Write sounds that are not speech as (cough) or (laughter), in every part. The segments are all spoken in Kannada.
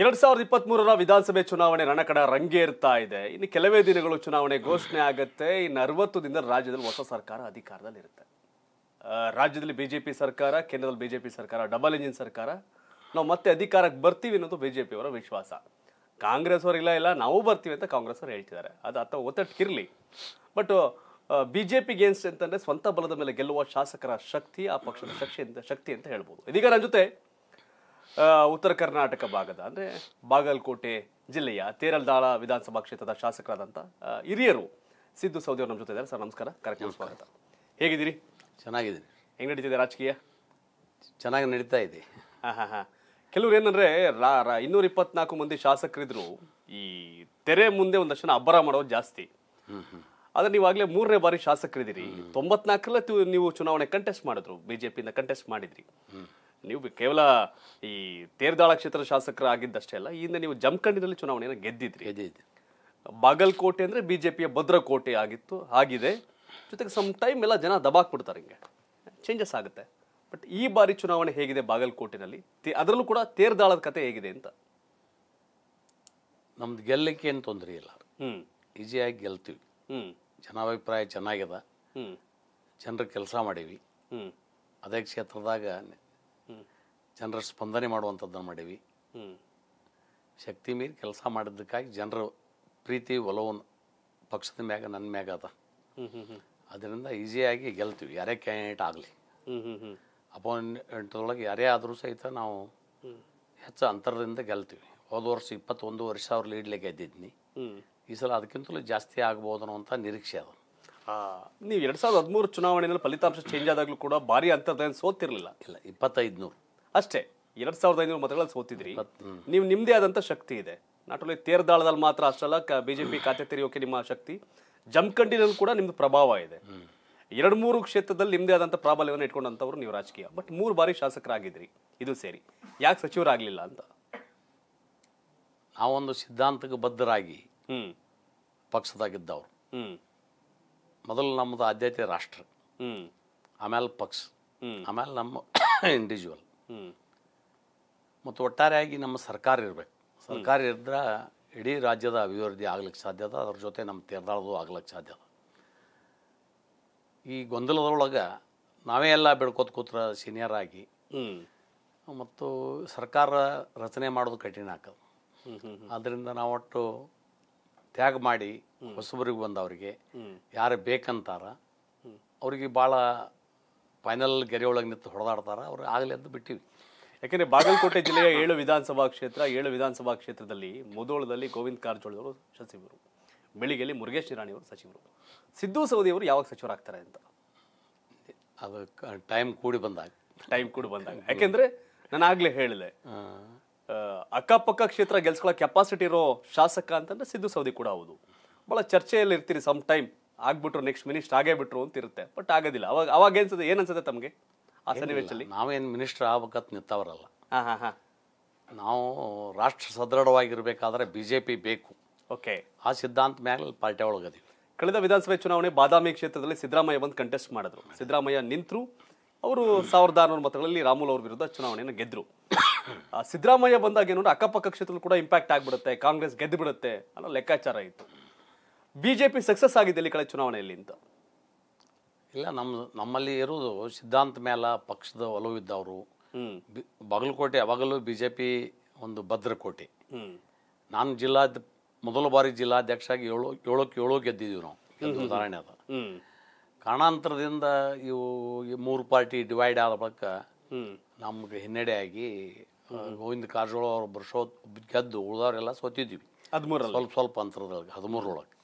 ಎರಡ್ ಸಾವಿರದ ಇಪ್ಪತ್ತ್ ಮೂರರ ವಿಧಾನಸಭೆ ಚುನಾವಣೆ ರಣಕಡ ರಂಗೇರ್ತಾ ಇದೆ ಇನ್ನು ಕೆಲವೇ ದಿನಗಳು ಚುನಾವಣೆ ಘೋಷಣೆ ಆಗುತ್ತೆ ಇನ್ನು ಅರವತ್ತು ದಿನದ ರಾಜ್ಯದಲ್ಲಿ ಹೊಸ ಸರ್ಕಾರ ಅಧಿಕಾರದಲ್ಲಿ ಇರುತ್ತೆ ರಾಜ್ಯದಲ್ಲಿ ಬಿಜೆಪಿ ಸರ್ಕಾರ ಕೇಂದ್ರದಲ್ಲಿ ಬಿಜೆಪಿ ಸರ್ಕಾರ ಡಬಲ್ ಇಂಜಿನ್ ಸರ್ಕಾರ ನಾವು ಮತ್ತೆ ಅಧಿಕಾರಕ್ಕೆ ಬರ್ತೀವಿ ಅನ್ನೋದು ಜೆ ಪಿಯವರ ವಿಶ್ವಾಸ ಕಾಂಗ್ರೆಸ್ ಅವರು ಇಲ್ಲ ಇಲ್ಲ ನಾವು ಬರ್ತೀವಿ ಅಂತ ಕಾಂಗ್ರೆಸ್ ಅವರು ಹೇಳ್ತಿದ್ದಾರೆ ಅದು ಅಥವಾ ಒತ್ತಟ್ಟಿರಲಿ ಬಟ್ ಬಿ ಜೆ ಗೇನ್ಸ್ ಅಂತಂದ್ರೆ ಸ್ವಂತ ಬಲದ ಮೇಲೆ ಗೆಲ್ಲುವ ಶಾಸಕರ ಶಕ್ತಿ ಆ ಪಕ್ಷದ ಶಕ್ತಿ ಅಂತ ಶಕ್ತಿ ಅಂತ ಹೇಳ್ಬೋದು ಇದೀಗ ನನ್ನ ಜೊತೆ ಉತ್ತರ ಕರ್ನಾಟಕ ಭಾಗದ ಅಂದರೆ ಬಾಗಲಕೋಟೆ ಜಿಲ್ಲೆಯ ತೇರಲ್ದಾಳ ವಿಧಾನಸಭಾ ಕ್ಷೇತ್ರದ ಶಾಸಕರಾದಂಥ ಹಿರಿಯರು ಸಿದ್ದು ಅವರು ನಮ್ಮ ಜೊತೆ ಇದ್ದಾರೆ ಸರ್ ನಮಸ್ಕಾರ ಕಾರ್ಯಕ್ರಮ ಸ್ವಾಗತ ಹೇಗಿದ್ದೀರಿ ಚೆನ್ನಾಗಿದ್ದೀನಿ ಹೆಂಗೆ ನಡೀತಿದೆ ರಾಜಕೀಯ ಚೆನ್ನಾಗಿ ನಡೀತಾ ಇದೆ ಹಾಂ ಹಾಂ ಹಾಂ ಕೆಲವ್ರು ಏನಂದರೆ ಇನ್ನೂರ ಇಪ್ಪತ್ನಾಲ್ಕು ಮಂದಿ ಶಾಸಕರಿದ್ರು ಈ ತೆರೆ ಮುಂದೆ ಒಂದಷ್ಟು ಅಬ್ಬರ ಮಾಡೋದು ಜಾಸ್ತಿ ಆದರೆ ನೀವಾಗಲೇ ಮೂರನೇ ಬಾರಿ ಶಾಸಕರಿದ್ದೀರಿ ತೊಂಬತ್ನಾಲ್ಕರಲ್ಲ ನೀವು ಚುನಾವಣೆ ಕಂಟೆಸ್ಟ್ ಮಾಡಿದ್ರು ಬಿಜೆಪಿಯಿಂದ ಕಂಟೆಸ್ಟ್ ಮಾಡಿದ್ರಿ ನೀವು ಕೇವಲ ಈ ತೇರ್ದಾಳ ಕ್ಷೇತ್ರದ ಆಗಿದ್ದಷ್ಟೇ ಅಲ್ಲ ಇಂದ ನೀವು ಜಮಖಂಡಿನಲ್ಲಿ ಚುನಾವಣೆಯನ್ನು ಗೆದ್ದಿದ್ರಿ ಗೆದ್ದಿದ್ದೆ ಬಾಗಲಕೋಟೆ ಅಂದರೆ ಬಿ ಜೆ ಪಿಯ ಭದ್ರಕೋಟೆ ಆಗಿತ್ತು ಆಗಿದೆ ಜೊತೆಗೆ ಸಮ್ ಟೈಮ್ ಎಲ್ಲ ಜನ ದಬಾಕ್ಬಿಡ್ತಾರೆ ಹಿಂಗೆ ಚೇಂಜಸ್ ಆಗುತ್ತೆ ಬಟ್ ಈ ಬಾರಿ ಚುನಾವಣೆ ಹೇಗಿದೆ ಬಾಗಲಕೋಟೆನಲ್ಲಿ ಅದರಲ್ಲೂ ಕೂಡ ತೇರ್ದಾಳದ ಕತೆ ಹೇಗಿದೆ ಅಂತ ನಮ್ದು ಗೆಲ್ಲಕ್ಕೆ ಏನು ತೊಂದರೆ ಇಲ್ಲ ಹ್ಞೂ ಈಸಿಯಾಗಿ ಗೆಲ್ತೀವಿ ಹ್ಞೂ ಜನಾಭಿಪ್ರಾಯ ಚೆನ್ನಾಗಿದೆ ಹ್ಞೂ ಜನರು ಕೆಲಸ ಮಾಡೀವಿ ಹ್ಞೂ ಅದೇ ಕ್ಷೇತ್ರದಾಗ ಜನರ ಸ್ಪಂದನೆ ಮಾಡುವಂಥದ್ದನ್ನು ಮಾಡೀವಿ ಶಕ್ತಿ ಮೀರಿ ಕೆಲಸ ಮಾಡಿದ್ದಕ್ಕಾಗಿ ಜನರ ಪ್ರೀತಿ ಒಲವನ್ನು ಪಕ್ಷದ ಮ್ಯಾಗ ನನ್ನ ಮ್ಯಾಗ ಅದ ಅದರಿಂದ ಈಸಿಯಾಗಿ ಗೆಲ್ತೀವಿ ಯಾರೇ ಕ್ಯಾಂಡಿಡೇಟ್ ಆಗಲಿ ಅಪಾಯಿಂಟ್ಮೆಂಟ್ದೊಳಗೆ ಯಾರೇ ಆದರೂ ಸಹಿತ ನಾವು ಹೆಚ್ಚು ಅಂತರದಿಂದ ಗೆಲ್ತೀವಿ ಹೋದ ವರ್ಷ ಇಪ್ಪತ್ತೊಂದು ವರ್ಷ ಅವ್ರು ಲೀಡ್ಲೆ ಗೆದ್ದಿದ್ದೀನಿ ಈ ಸಲ ಅದಕ್ಕಿಂತಲೂ ಜಾಸ್ತಿ ಆಗ್ಬೋದು ಅಂತ ನಿರೀಕ್ಷೆ ಅದು ನೀವು ಎರಡು ಸಾವಿರದ ಹದಿಮೂರು ಚುನಾವಣೆಯಲ್ಲಿ ಫಲಿತಾಂಶ ಚೇಂಜ್ ಆದಾಗಲೂ ಕೂಡ ಭಾರಿ ಅಂತರದ ಸೋತಿರಲಿಲ್ಲ ಇಲ್ಲ ಇಪ್ಪತ್ತೈದು ನೂರು ಅಷ್ಟೇ ಎರಡ್ ಸಾವಿರದ ಐನೂರು ಮತಗಳಲ್ಲಿ ಸೋತಿದ್ರಿ ನೀವು ನಿಮ್ಮದೇ ಆದಂತ ಶಕ್ತಿ ಇದೆ ನಾಟ್ ಓನ್ಲಿ ತೇರ್ದಾಳದಲ್ಲಿ ಮಾತ್ರ ಅಷ್ಟಲ್ಲ ಬಿಜೆಪಿ ಖಾತೆ ತೆರೆಯೋಕೆ ನಿಮ್ಮ ಶಕ್ತಿ ಜಮ್ಖಂಡಿನಲ್ಲಿ ಕೂಡ ನಿಮ್ದು ಪ್ರಭಾವ ಇದೆ ಎರಡು ಮೂರು ಕ್ಷೇತ್ರದಲ್ಲಿ ನಿಮ್ಮದೇ ಆದಂತ ಪ್ರಾಬಲ್ಯವನ್ನು ಇಟ್ಕೊಂಡಂತವ್ರು ನೀವು ರಾಜಕೀಯ ಬಟ್ ಮೂರು ಬಾರಿ ಶಾಸಕರಾಗಿದ್ರಿ ಇದು ಸೇರಿ ಯಾಕೆ ಸಚಿವರಾಗ್ಲಿಲ್ಲ ಅಂತ ನಾವೊಂದು ಸಿದ್ಧಾಂತಕ್ಕೆ ಬದ್ಧರಾಗಿ ಪಕ್ಷದಾಗಿದ್ದವ್ರು ಮೊದಲು ನಮ್ಮದು ಆದ್ಯತೆ ರಾಷ್ಟ್ರ ಆಮೇಲೆ ಪಕ್ಷ ಆಮೇಲೆ ನಮ್ಮ ಇಂಡಿವಿಜುವಲ್ (coughs) ಮತ್ತು ಒಟ್ಟಾರೆಯಾಗಿ ನಮ್ಮ ಸರ್ಕಾರ ಇರಬೇಕು ಸರ್ಕಾರ ಇದ್ರೆ ಇಡೀ ರಾಜ್ಯದ ಅಭಿವೃದ್ಧಿ ಆಗ್ಲಿಕ್ಕೆ ಸಾಧ್ಯ ಅದ ಅದ್ರ ಜೊತೆ ನಮ್ಮ ತೀರ್ದಾಳದು ಆಗ್ಲಿಕ್ಕೆ ಸಾಧ್ಯ ಅದ ಈ ಗೊಂದಲದೊಳಗೆ ನಾವೇ ಎಲ್ಲ ಬೆಳ್ಕೋತ ಕೂತ್ರ ಸೀನಿಯರ್ ಆಗಿ ಮತ್ತು ಸರ್ಕಾರ ರಚನೆ ಮಾಡೋದು ಕಠಿಣ ಹಾಕೋದು ಆದ್ದರಿಂದ ನಾವು ಒಟ್ಟು ತ್ಯಾಗ ಮಾಡಿ ಹೊಸಬರಿಗೆ ಬಂದವರಿಗೆ ಯಾರು ಬೇಕಂತಾರ ಅವ್ರಿಗೆ ಭಾಳ ಫೈನಲ್ ಗೆರೆ ಒಳಗೆ ನಿಂತು ಹೊಡೆದಾಡ್ತಾರೆ ಅವ್ರು ಆಗಲಿ ಅಂತ ಬಿಟ್ಟಿವಿ ಯಾಕೆಂದರೆ ಬಾಗಲಕೋಟೆ ಜಿಲ್ಲೆಯ ಏಳು ವಿಧಾನಸಭಾ ಕ್ಷೇತ್ರ ಏಳು ವಿಧಾನಸಭಾ ಕ್ಷೇತ್ರದಲ್ಲಿ ಮುದೋಳದಲ್ಲಿ ಗೋವಿಂದ ಕಾರಜೋಳವರು ಸಚಿವರು ಬೆಳಿಗ್ಗೆಯಲ್ಲಿ ಮುರುಗೇಶ್ ಅವರು ಸಚಿವರು ಸಿದ್ದು ಸೌದಿಯವರು ಯಾವಾಗ ಸಚಿವರಾಗ್ತಾರೆ ಅಂತ ಅದು ಟೈಮ್ ಕೂಡಿ ಬಂದಾಗ ಟೈಮ್ ಕೂಡಿ ಬಂದಾಗ ಯಾಕೆಂದರೆ ನಾನು ಆಗಲೇ ಹೇಳಿದೆ ಅಕ್ಕಪಕ್ಕ ಕ್ಷೇತ್ರ ಗೆಲ್ಸ್ಕೊಳ್ಳೋ ಕೆಪಾಸಿಟಿ ಇರೋ ಶಾಸಕ ಅಂತಂದ್ರೆ ಸಿದ್ದು ಸೌದಿ ಕೂಡ ಹೌದು ಭಾಳ ಚರ್ಚೆಯಲ್ಲಿ ಇರ್ತೀರಿ ಸಮ್ ಟೈಮ್ ಆಗ್ಬಿಟ್ರು ನೆಕ್ಸ್ಟ್ ಮಿನಿಸ್ಟರ್ ಆಗೇ ಬಿಟ್ರು ಅಂತ ಇರುತ್ತೆ ಬಟ್ ಆಗೋದಿಲ್ಲ ಅವಾಗ ಅವಾಗ ಏನ್ಸುತ್ತೆ ಏನು ಅನ್ಸುತ್ತೆ ತಮಗೆ ಆ ಸನ್ನಿವೇಶದಲ್ಲಿ ನಾವೇನು ಮಿನಿಸ್ಟರ್ ಆಗ್ಬೇಕಂತ ನಿಂತವರಲ್ಲ ಹಾ ಹಾ ನಾವು ರಾಷ್ಟ್ರ ಸದೃಢವಾಗಿರ್ಬೇಕಾದ್ರೆ ಬಿ ಜೆ ಪಿ ಬೇಕು ಓಕೆ ಆ ಸಿದ್ಧಾಂತ ಮೇಲೆ ಪಾರ್ಟಿ ಒಳಗದೀವಿ ಕಳೆದ ವಿಧಾನಸಭೆ ಚುನಾವಣೆ ಬಾದಾಮಿ ಕ್ಷೇತ್ರದಲ್ಲಿ ಸಿದ್ದರಾಮಯ್ಯ ಬಂದು ಕಂಟೆಸ್ಟ್ ಮಾಡಿದ್ರು ಸಿದ್ದರಾಮಯ್ಯ ನಿಂತರು ಅವರು ಸಾವಿರದ ಆರುನೂರು ಮತಗಳಲ್ಲಿ ರಾಮುಲ್ ಅವ್ರ ವಿರುದ್ಧ ಚುನಾವಣೆಯನ್ನು ಗೆದ್ದರು ಸಿದ್ದರಾಮಯ್ಯ ಬಂದಾಗ ಏನು ಅಕ್ಕಪಕ್ಕ ಕ್ಷೇತ್ರ ಕೂಡ ಇಂಪ್ಯಾಕ್ಟ್ ಆಗಿಬಿಡುತ್ತೆ ಕಾಂಗ್ರೆಸ್ ಗೆದ್ದು ಬಿಡುತ್ತೆ ಅನ್ನೋ ಲೆಕ್ಕಾಚಾರ ಇತ್ತು ಬಿಜೆಪಿ ಸಕ್ಸಸ್ ಆಗಿದೆ ಇಲ್ಲಿ ಚುನಾವಣೆಯಲ್ಲಿ ಅಂತ ಇಲ್ಲ ನಮ್ಮ ನಮ್ಮಲ್ಲಿ ಇರೋದು ಸಿದ್ಧಾಂತ ಮೇಲೆ ಪಕ್ಷದ ಒಲವು ಇದ್ದವರು ಬಾಗಲಕೋಟೆ ಯಾವಾಗಲೂ ಬಿ ಜೆ ಪಿ ಒಂದು ಭದ್ರಕೋಟೆ ನಾನು ಜಿಲ್ಲಾ ಮೊದಲ ಬಾರಿ ಜಿಲ್ಲಾಧ್ಯಕ್ಷಾಗಿ ಏಳು ಏಳಕ್ಕೆ ಏಳು ಗೆದ್ದಿದ್ದೀವಿ ನಾವು ಗೆದ್ದು ಉದಾಹರಣೆ ಅದ ಕಾರಣಾಂತರದಿಂದ ಇವು ಈ ಮೂರು ಪಾರ್ಟಿ ಡಿವೈಡ್ ಆದ ಬಳಿಕ ನಮ್ಗೆ ಆಗಿ ಗೋವಿಂದ ಕಾರಜೋಳ ಅವ್ರು ಬರ್ಸೋ ಗೆದ್ದು ಉಳಿದವರೆಲ್ಲ ಸೋತಿದ್ವಿ ಹದಿಮೂರು ಸ್ವಲ್ಪ ಸ್ವಲ್ಪ ಅಂತರದೊಳಗೆ ಹದಿಮೂರೊಳಗೆ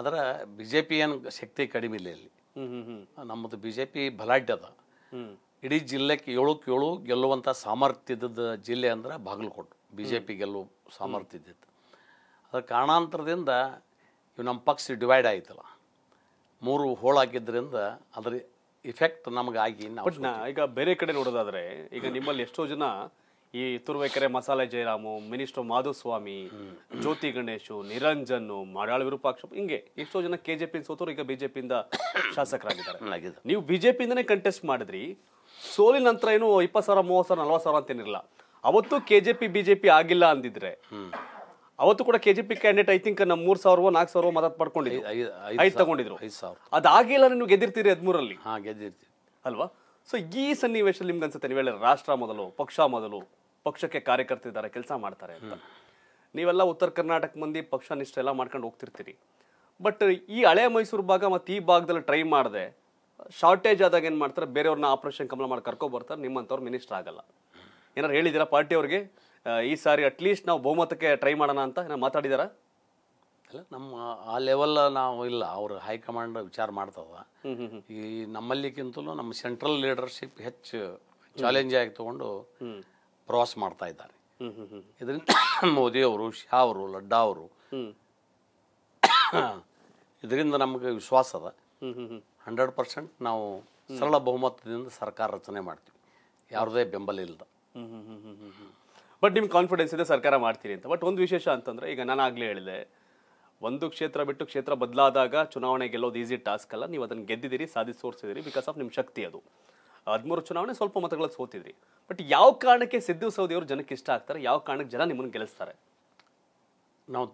ಆದ್ರೆ ಬಿ ಜೆ ಪಿ ಏನು ಶಕ್ತಿ ಕಡಿಮೆ ಇಲ್ಲ ಇಲ್ಲಿ ನಮ್ಮದು ಬಿ ಜೆ ಪಿ ಬಲಾಢ್ಯ ಅದ ಇಡೀ ಜಿಲ್ಲೆಗೆ ಏಳಕ್ಕೆ ಏಳು ಗೆಲ್ಲುವಂಥ ಸಾಮರ್ಥ್ಯದ ಜಿಲ್ಲೆ ಅಂದ್ರೆ ಬಾಗಲಕೋಟೆ ಬಿ ಜೆ ಪಿ ಗೆಲ್ಲುವ ಸಾಮರ್ಥ್ಯ ಇದ್ದಿತ್ತು ಅದರ ಕಾರಣಾಂತರದಿಂದ ಇವು ನಮ್ಮ ಪಕ್ಷ ಡಿವೈಡ್ ಆಯ್ತಲ್ಲ ಮೂರು ಹೋಳಾಗಿದ್ದರಿಂದ ಅದ್ರ ಇಫೆಕ್ಟ್ ನಮಗಾಗಿ ನಾವು ಈಗ ಬೇರೆ ಕಡೆ ನೋಡೋದಾದರೆ ಈಗ ನಿಮ್ಮಲ್ಲಿ ಎಷ್ಟೋ ಜನ ಈ ತುರುವೇಕೆರೆ ಮಸಾಲೆ ಜಯರಾಮು ಮಿನಿಸ್ಟರ್ ಮಾಧುಸ್ವಾಮಿ ಜ್ಯೋತಿ ಗಣೇಶು ನಿರಂಜನ್ ಮಾಡಾಳ್ ವಿರೂಪಾಕ್ಷ ಹಿಂಗೆ ಎಷ್ಟೋ ಜನ ಕೆ ಜೆ ಕೆಜೆಪಿ ಸೋತರು ಈಗ ಬಿಜೆಪಿಯಿಂದ ಶಾಸಕರಾಗಿದ್ದಾರೆ ನೀವು ಬಿಜೆಪಿಯಿಂದನೇ ಕಂಟೆಸ್ಟ್ ಮಾಡಿದ್ರಿ ಸೋಲಿನ ನಂತರ ಏನು ಇಪ್ಪತ್ತು ಸಾವಿರ ಮೂವತ್ತು ಸಾವಿರ ನಲ್ವತ್ತು ಸಾವಿರ ಅಂತೇನಿರಲ್ಲ ಅವತ್ತು ಕೆ ಕೆಜೆಪಿ ಬಿಜೆಪಿ ಆಗಿಲ್ಲ ಅಂದಿದ್ರೆ ಅವತ್ತು ಕೂಡ K KJP candidate I think ನಮ್ಮ ಮೂರ್ ಸಾವಿರ ನಾಲ್ಕು ಸಾವಿರ ಮತ ಪಡ್ಕೊಂಡಿದ್ರು ಐದು ತಗೊಂಡಿದ್ರು ಸಾವಿರ ಅದಾಗಿಲ್ಲ ನೀವು ಗೆದ್ದಿರ್ತೀರಿ ಹದಿಮೂರಲ್ಲಿ ಗೆದ್ದಿರ್ತೀವಿ ಅಲ್ವಾ ಸೊ ಈ ಸನ್ನಿವೇಶದಲ್ಲಿ ನಿಮ್ಗೆ ಅನ್ಸುತ್ತೆ ನೀವೆಲ್ಲ ರಾಷ್ಟ್ರ ಮೊದಲು ಪಕ್ಷ ಮೊದಲು ಪಕ್ಷಕ್ಕೆ ಕಾರ್ಯಕರ್ತರಿದ್ದಾರೆ ಕೆಲಸ ಮಾಡ್ತಾರೆ ಅಂತ ನೀವೆಲ್ಲ ಉತ್ತರ ಕರ್ನಾಟಕ ಮಂದಿ ಪಕ್ಷ ನಿಷ್ಠೆ ಎಲ್ಲ ಮಾಡ್ಕೊಂಡು ಹೋಗ್ತಿರ್ತೀರಿ ಬಟ್ ಈ ಹಳೆ ಮೈಸೂರು ಭಾಗ ಮತ್ತು ಈ ಭಾಗದಲ್ಲಿ ಟ್ರೈ ಮಾಡಿದೆ ಶಾರ್ಟೇಜ್ ಆದಾಗ ಏನು ಮಾಡ್ತಾರೆ ಬೇರೆಯವ್ರನ್ನ ಆಪರೇಷನ್ ಕಮಲ ಮಾಡಿ ಕರ್ಕೊ ಬರ್ತಾರೆ ನಿಮ್ಮಂಥವ್ರು ಮಿನಿಸ್ಟರ್ ಆಗಲ್ಲ ಏನಾರು ಹೇಳಿದ್ದೀರಾ ಪಾರ್ಟಿಯವ್ರಿಗೆ ಈ ಸಾರಿ ಅಟ್ಲೀಸ್ಟ್ ನಾವು ಬಹುಮತಕ್ಕೆ ಟ್ರೈ ಮಾಡೋಣ ಅಂತ ಏನೋ ಮಾತಾಡಿದಾರಾ ಅಲ್ಲ ನಮ್ಮ ಆ ಲೆವೆಲ್ ನಾವು ಇಲ್ಲ ಅವ್ರ ಹೈಕಮಾಂಡ್ ವಿಚಾರ ಮಾಡ್ತದ ಈ ನಮ್ಮಲ್ಲಿಗಿಂತಲೂ ನಮ್ಮ ಸೆಂಟ್ರಲ್ ಲೀಡರ್ಶಿಪ್ ಹೆಚ್ಚು ಚಾಲೆಂಜ್ ಆಗಿ ತಗೊಂಡು ಪ್ರವಾಸ ಮಾಡ್ತಾ ಇದ್ದಾರೆ ಇದರಿಂದ (coughs) ಮೋದಿ ಅವರು ಶಾ ಅವರು ಲಡ್ಡಾ ಅವರು (coughs) ಇದರಿಂದ ನಮಗೆ ವಿಶ್ವಾಸ ಅದ ಹಂಡ್ರೆಡ್ ಪರ್ಸೆಂಟ್ ನಾವು ಸರಳ ಬಹುಮತದಿಂದ ಸರ್ಕಾರ ರಚನೆ ಮಾಡ್ತೀವಿ ಯಾರದೇ ಬೆಂಬಲ ಇಲ್ಲದ ಬಟ್ ನಿಮ್ಗೆ ಕಾನ್ಫಿಡೆನ್ಸ್ ಇದೆ ಸರ್ಕಾರ ಮಾಡ್ತೀರಿ ಅಂತ ಬಟ್ ಒಂದು ವಿಶೇಷ ಅಂತಂದ್ರೆ ಈಗ ನಾನು ಆಗಲೇ ಹೇಳಿದೆ ಒಂದು ಕ್ಷೇತ್ರ ಬಿಟ್ಟು ಕ್ಷೇತ್ರ ಬದಲಾದಾಗ ಚುನಾವಣೆ ಗೆಲ್ಲೋದು ಈಸಿ ಟಾಸ್ಕ್ ಅಲ್ಲ ನೀವು ಅದನ್ನು ಗೆದ್ದಿದ್ದೀರಿ ಸಾಧಿಸಿ ತೋರಿಸಿದಿರಿ ಬಿಕಾಸ್ ಆಫ್ ನಿಮ್ಮ ಶಕ್ತಿ ಅದು ಹದಿಮೂರು ಚುನಾವಣೆ ಸ್ವಲ್ಪ ಮತಗಳಲ್ಲಿ ಸೋತಿದ್ರಿ ಬಟ್ ಯಾವ ಕಾರಣಕ್ಕೆ ಸಿದ್ದು ಅವರು ಜನಕ್ಕೆ ಇಷ್ಟ ಆಗ್ತಾರೆ ಯಾವ ಕಾರಣಕ್ಕೆ ಜನ ನಿಮ್ಮನ್ನು ಗೆಲ್ಲಿಸ್ತಾರೆ ನಾವು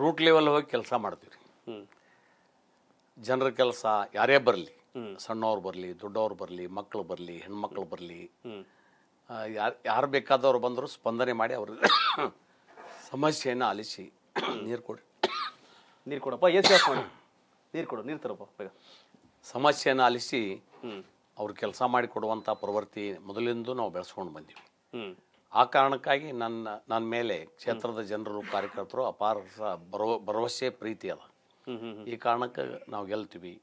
ರೂಟ್ ಲೆವೆಲ್ ಹೋಗಿ ಕೆಲಸ ಮಾಡ್ತೀವಿ ಜನರ ಕೆಲಸ ಯಾರೇ ಬರಲಿ ಸಣ್ಣವ್ರು ಬರಲಿ ದೊಡ್ಡವ್ರು ಬರಲಿ ಮಕ್ಕಳು ಬರಲಿ ಹೆಣ್ಮಕ್ಳು ಬರಲಿ ಯಾರು ಯಾರು ಬೇಕಾದವ್ರು ಬಂದರೂ ಸ್ಪಂದನೆ ಮಾಡಿ ಅವ್ರ (coughs) ಸಮಸ್ಯೆಯನ್ನು ಆಲಿಸಿ ನೀರು ಕೊಡಿ ನೀರು ಕೊಡಪ್ಪ ಎ ಸಿ ಆಫ್ ಮಾಡಿ ನೀರು ಕೊಡು ನೀರು ತರಪ್ಪ ಬೇಗ ಸಮಸ್ಯೆಯನ್ನು ಆಲಿಸಿ ಅವ್ರು ಕೆಲಸ ಮಾಡಿಕೊಡುವಂಥ ಪ್ರವೃತ್ತಿ ಮೊದಲಿಂದ ನಾವು ಬೆಳೆಸ್ಕೊಂಡು ಬಂದೀವಿ ಆ ಕಾರಣಕ್ಕಾಗಿ ನನ್ನ ನನ್ನ ಮೇಲೆ ಕ್ಷೇತ್ರದ ಜನರು ಕಾರ್ಯಕರ್ತರು ಅಪಾರ ಭರವಸೆ ಪ್ರೀತಿ ಅದ ಈ ಕಾರಣಕ್ಕೆ ನಾವು ಗೆಲ್ತೀವಿ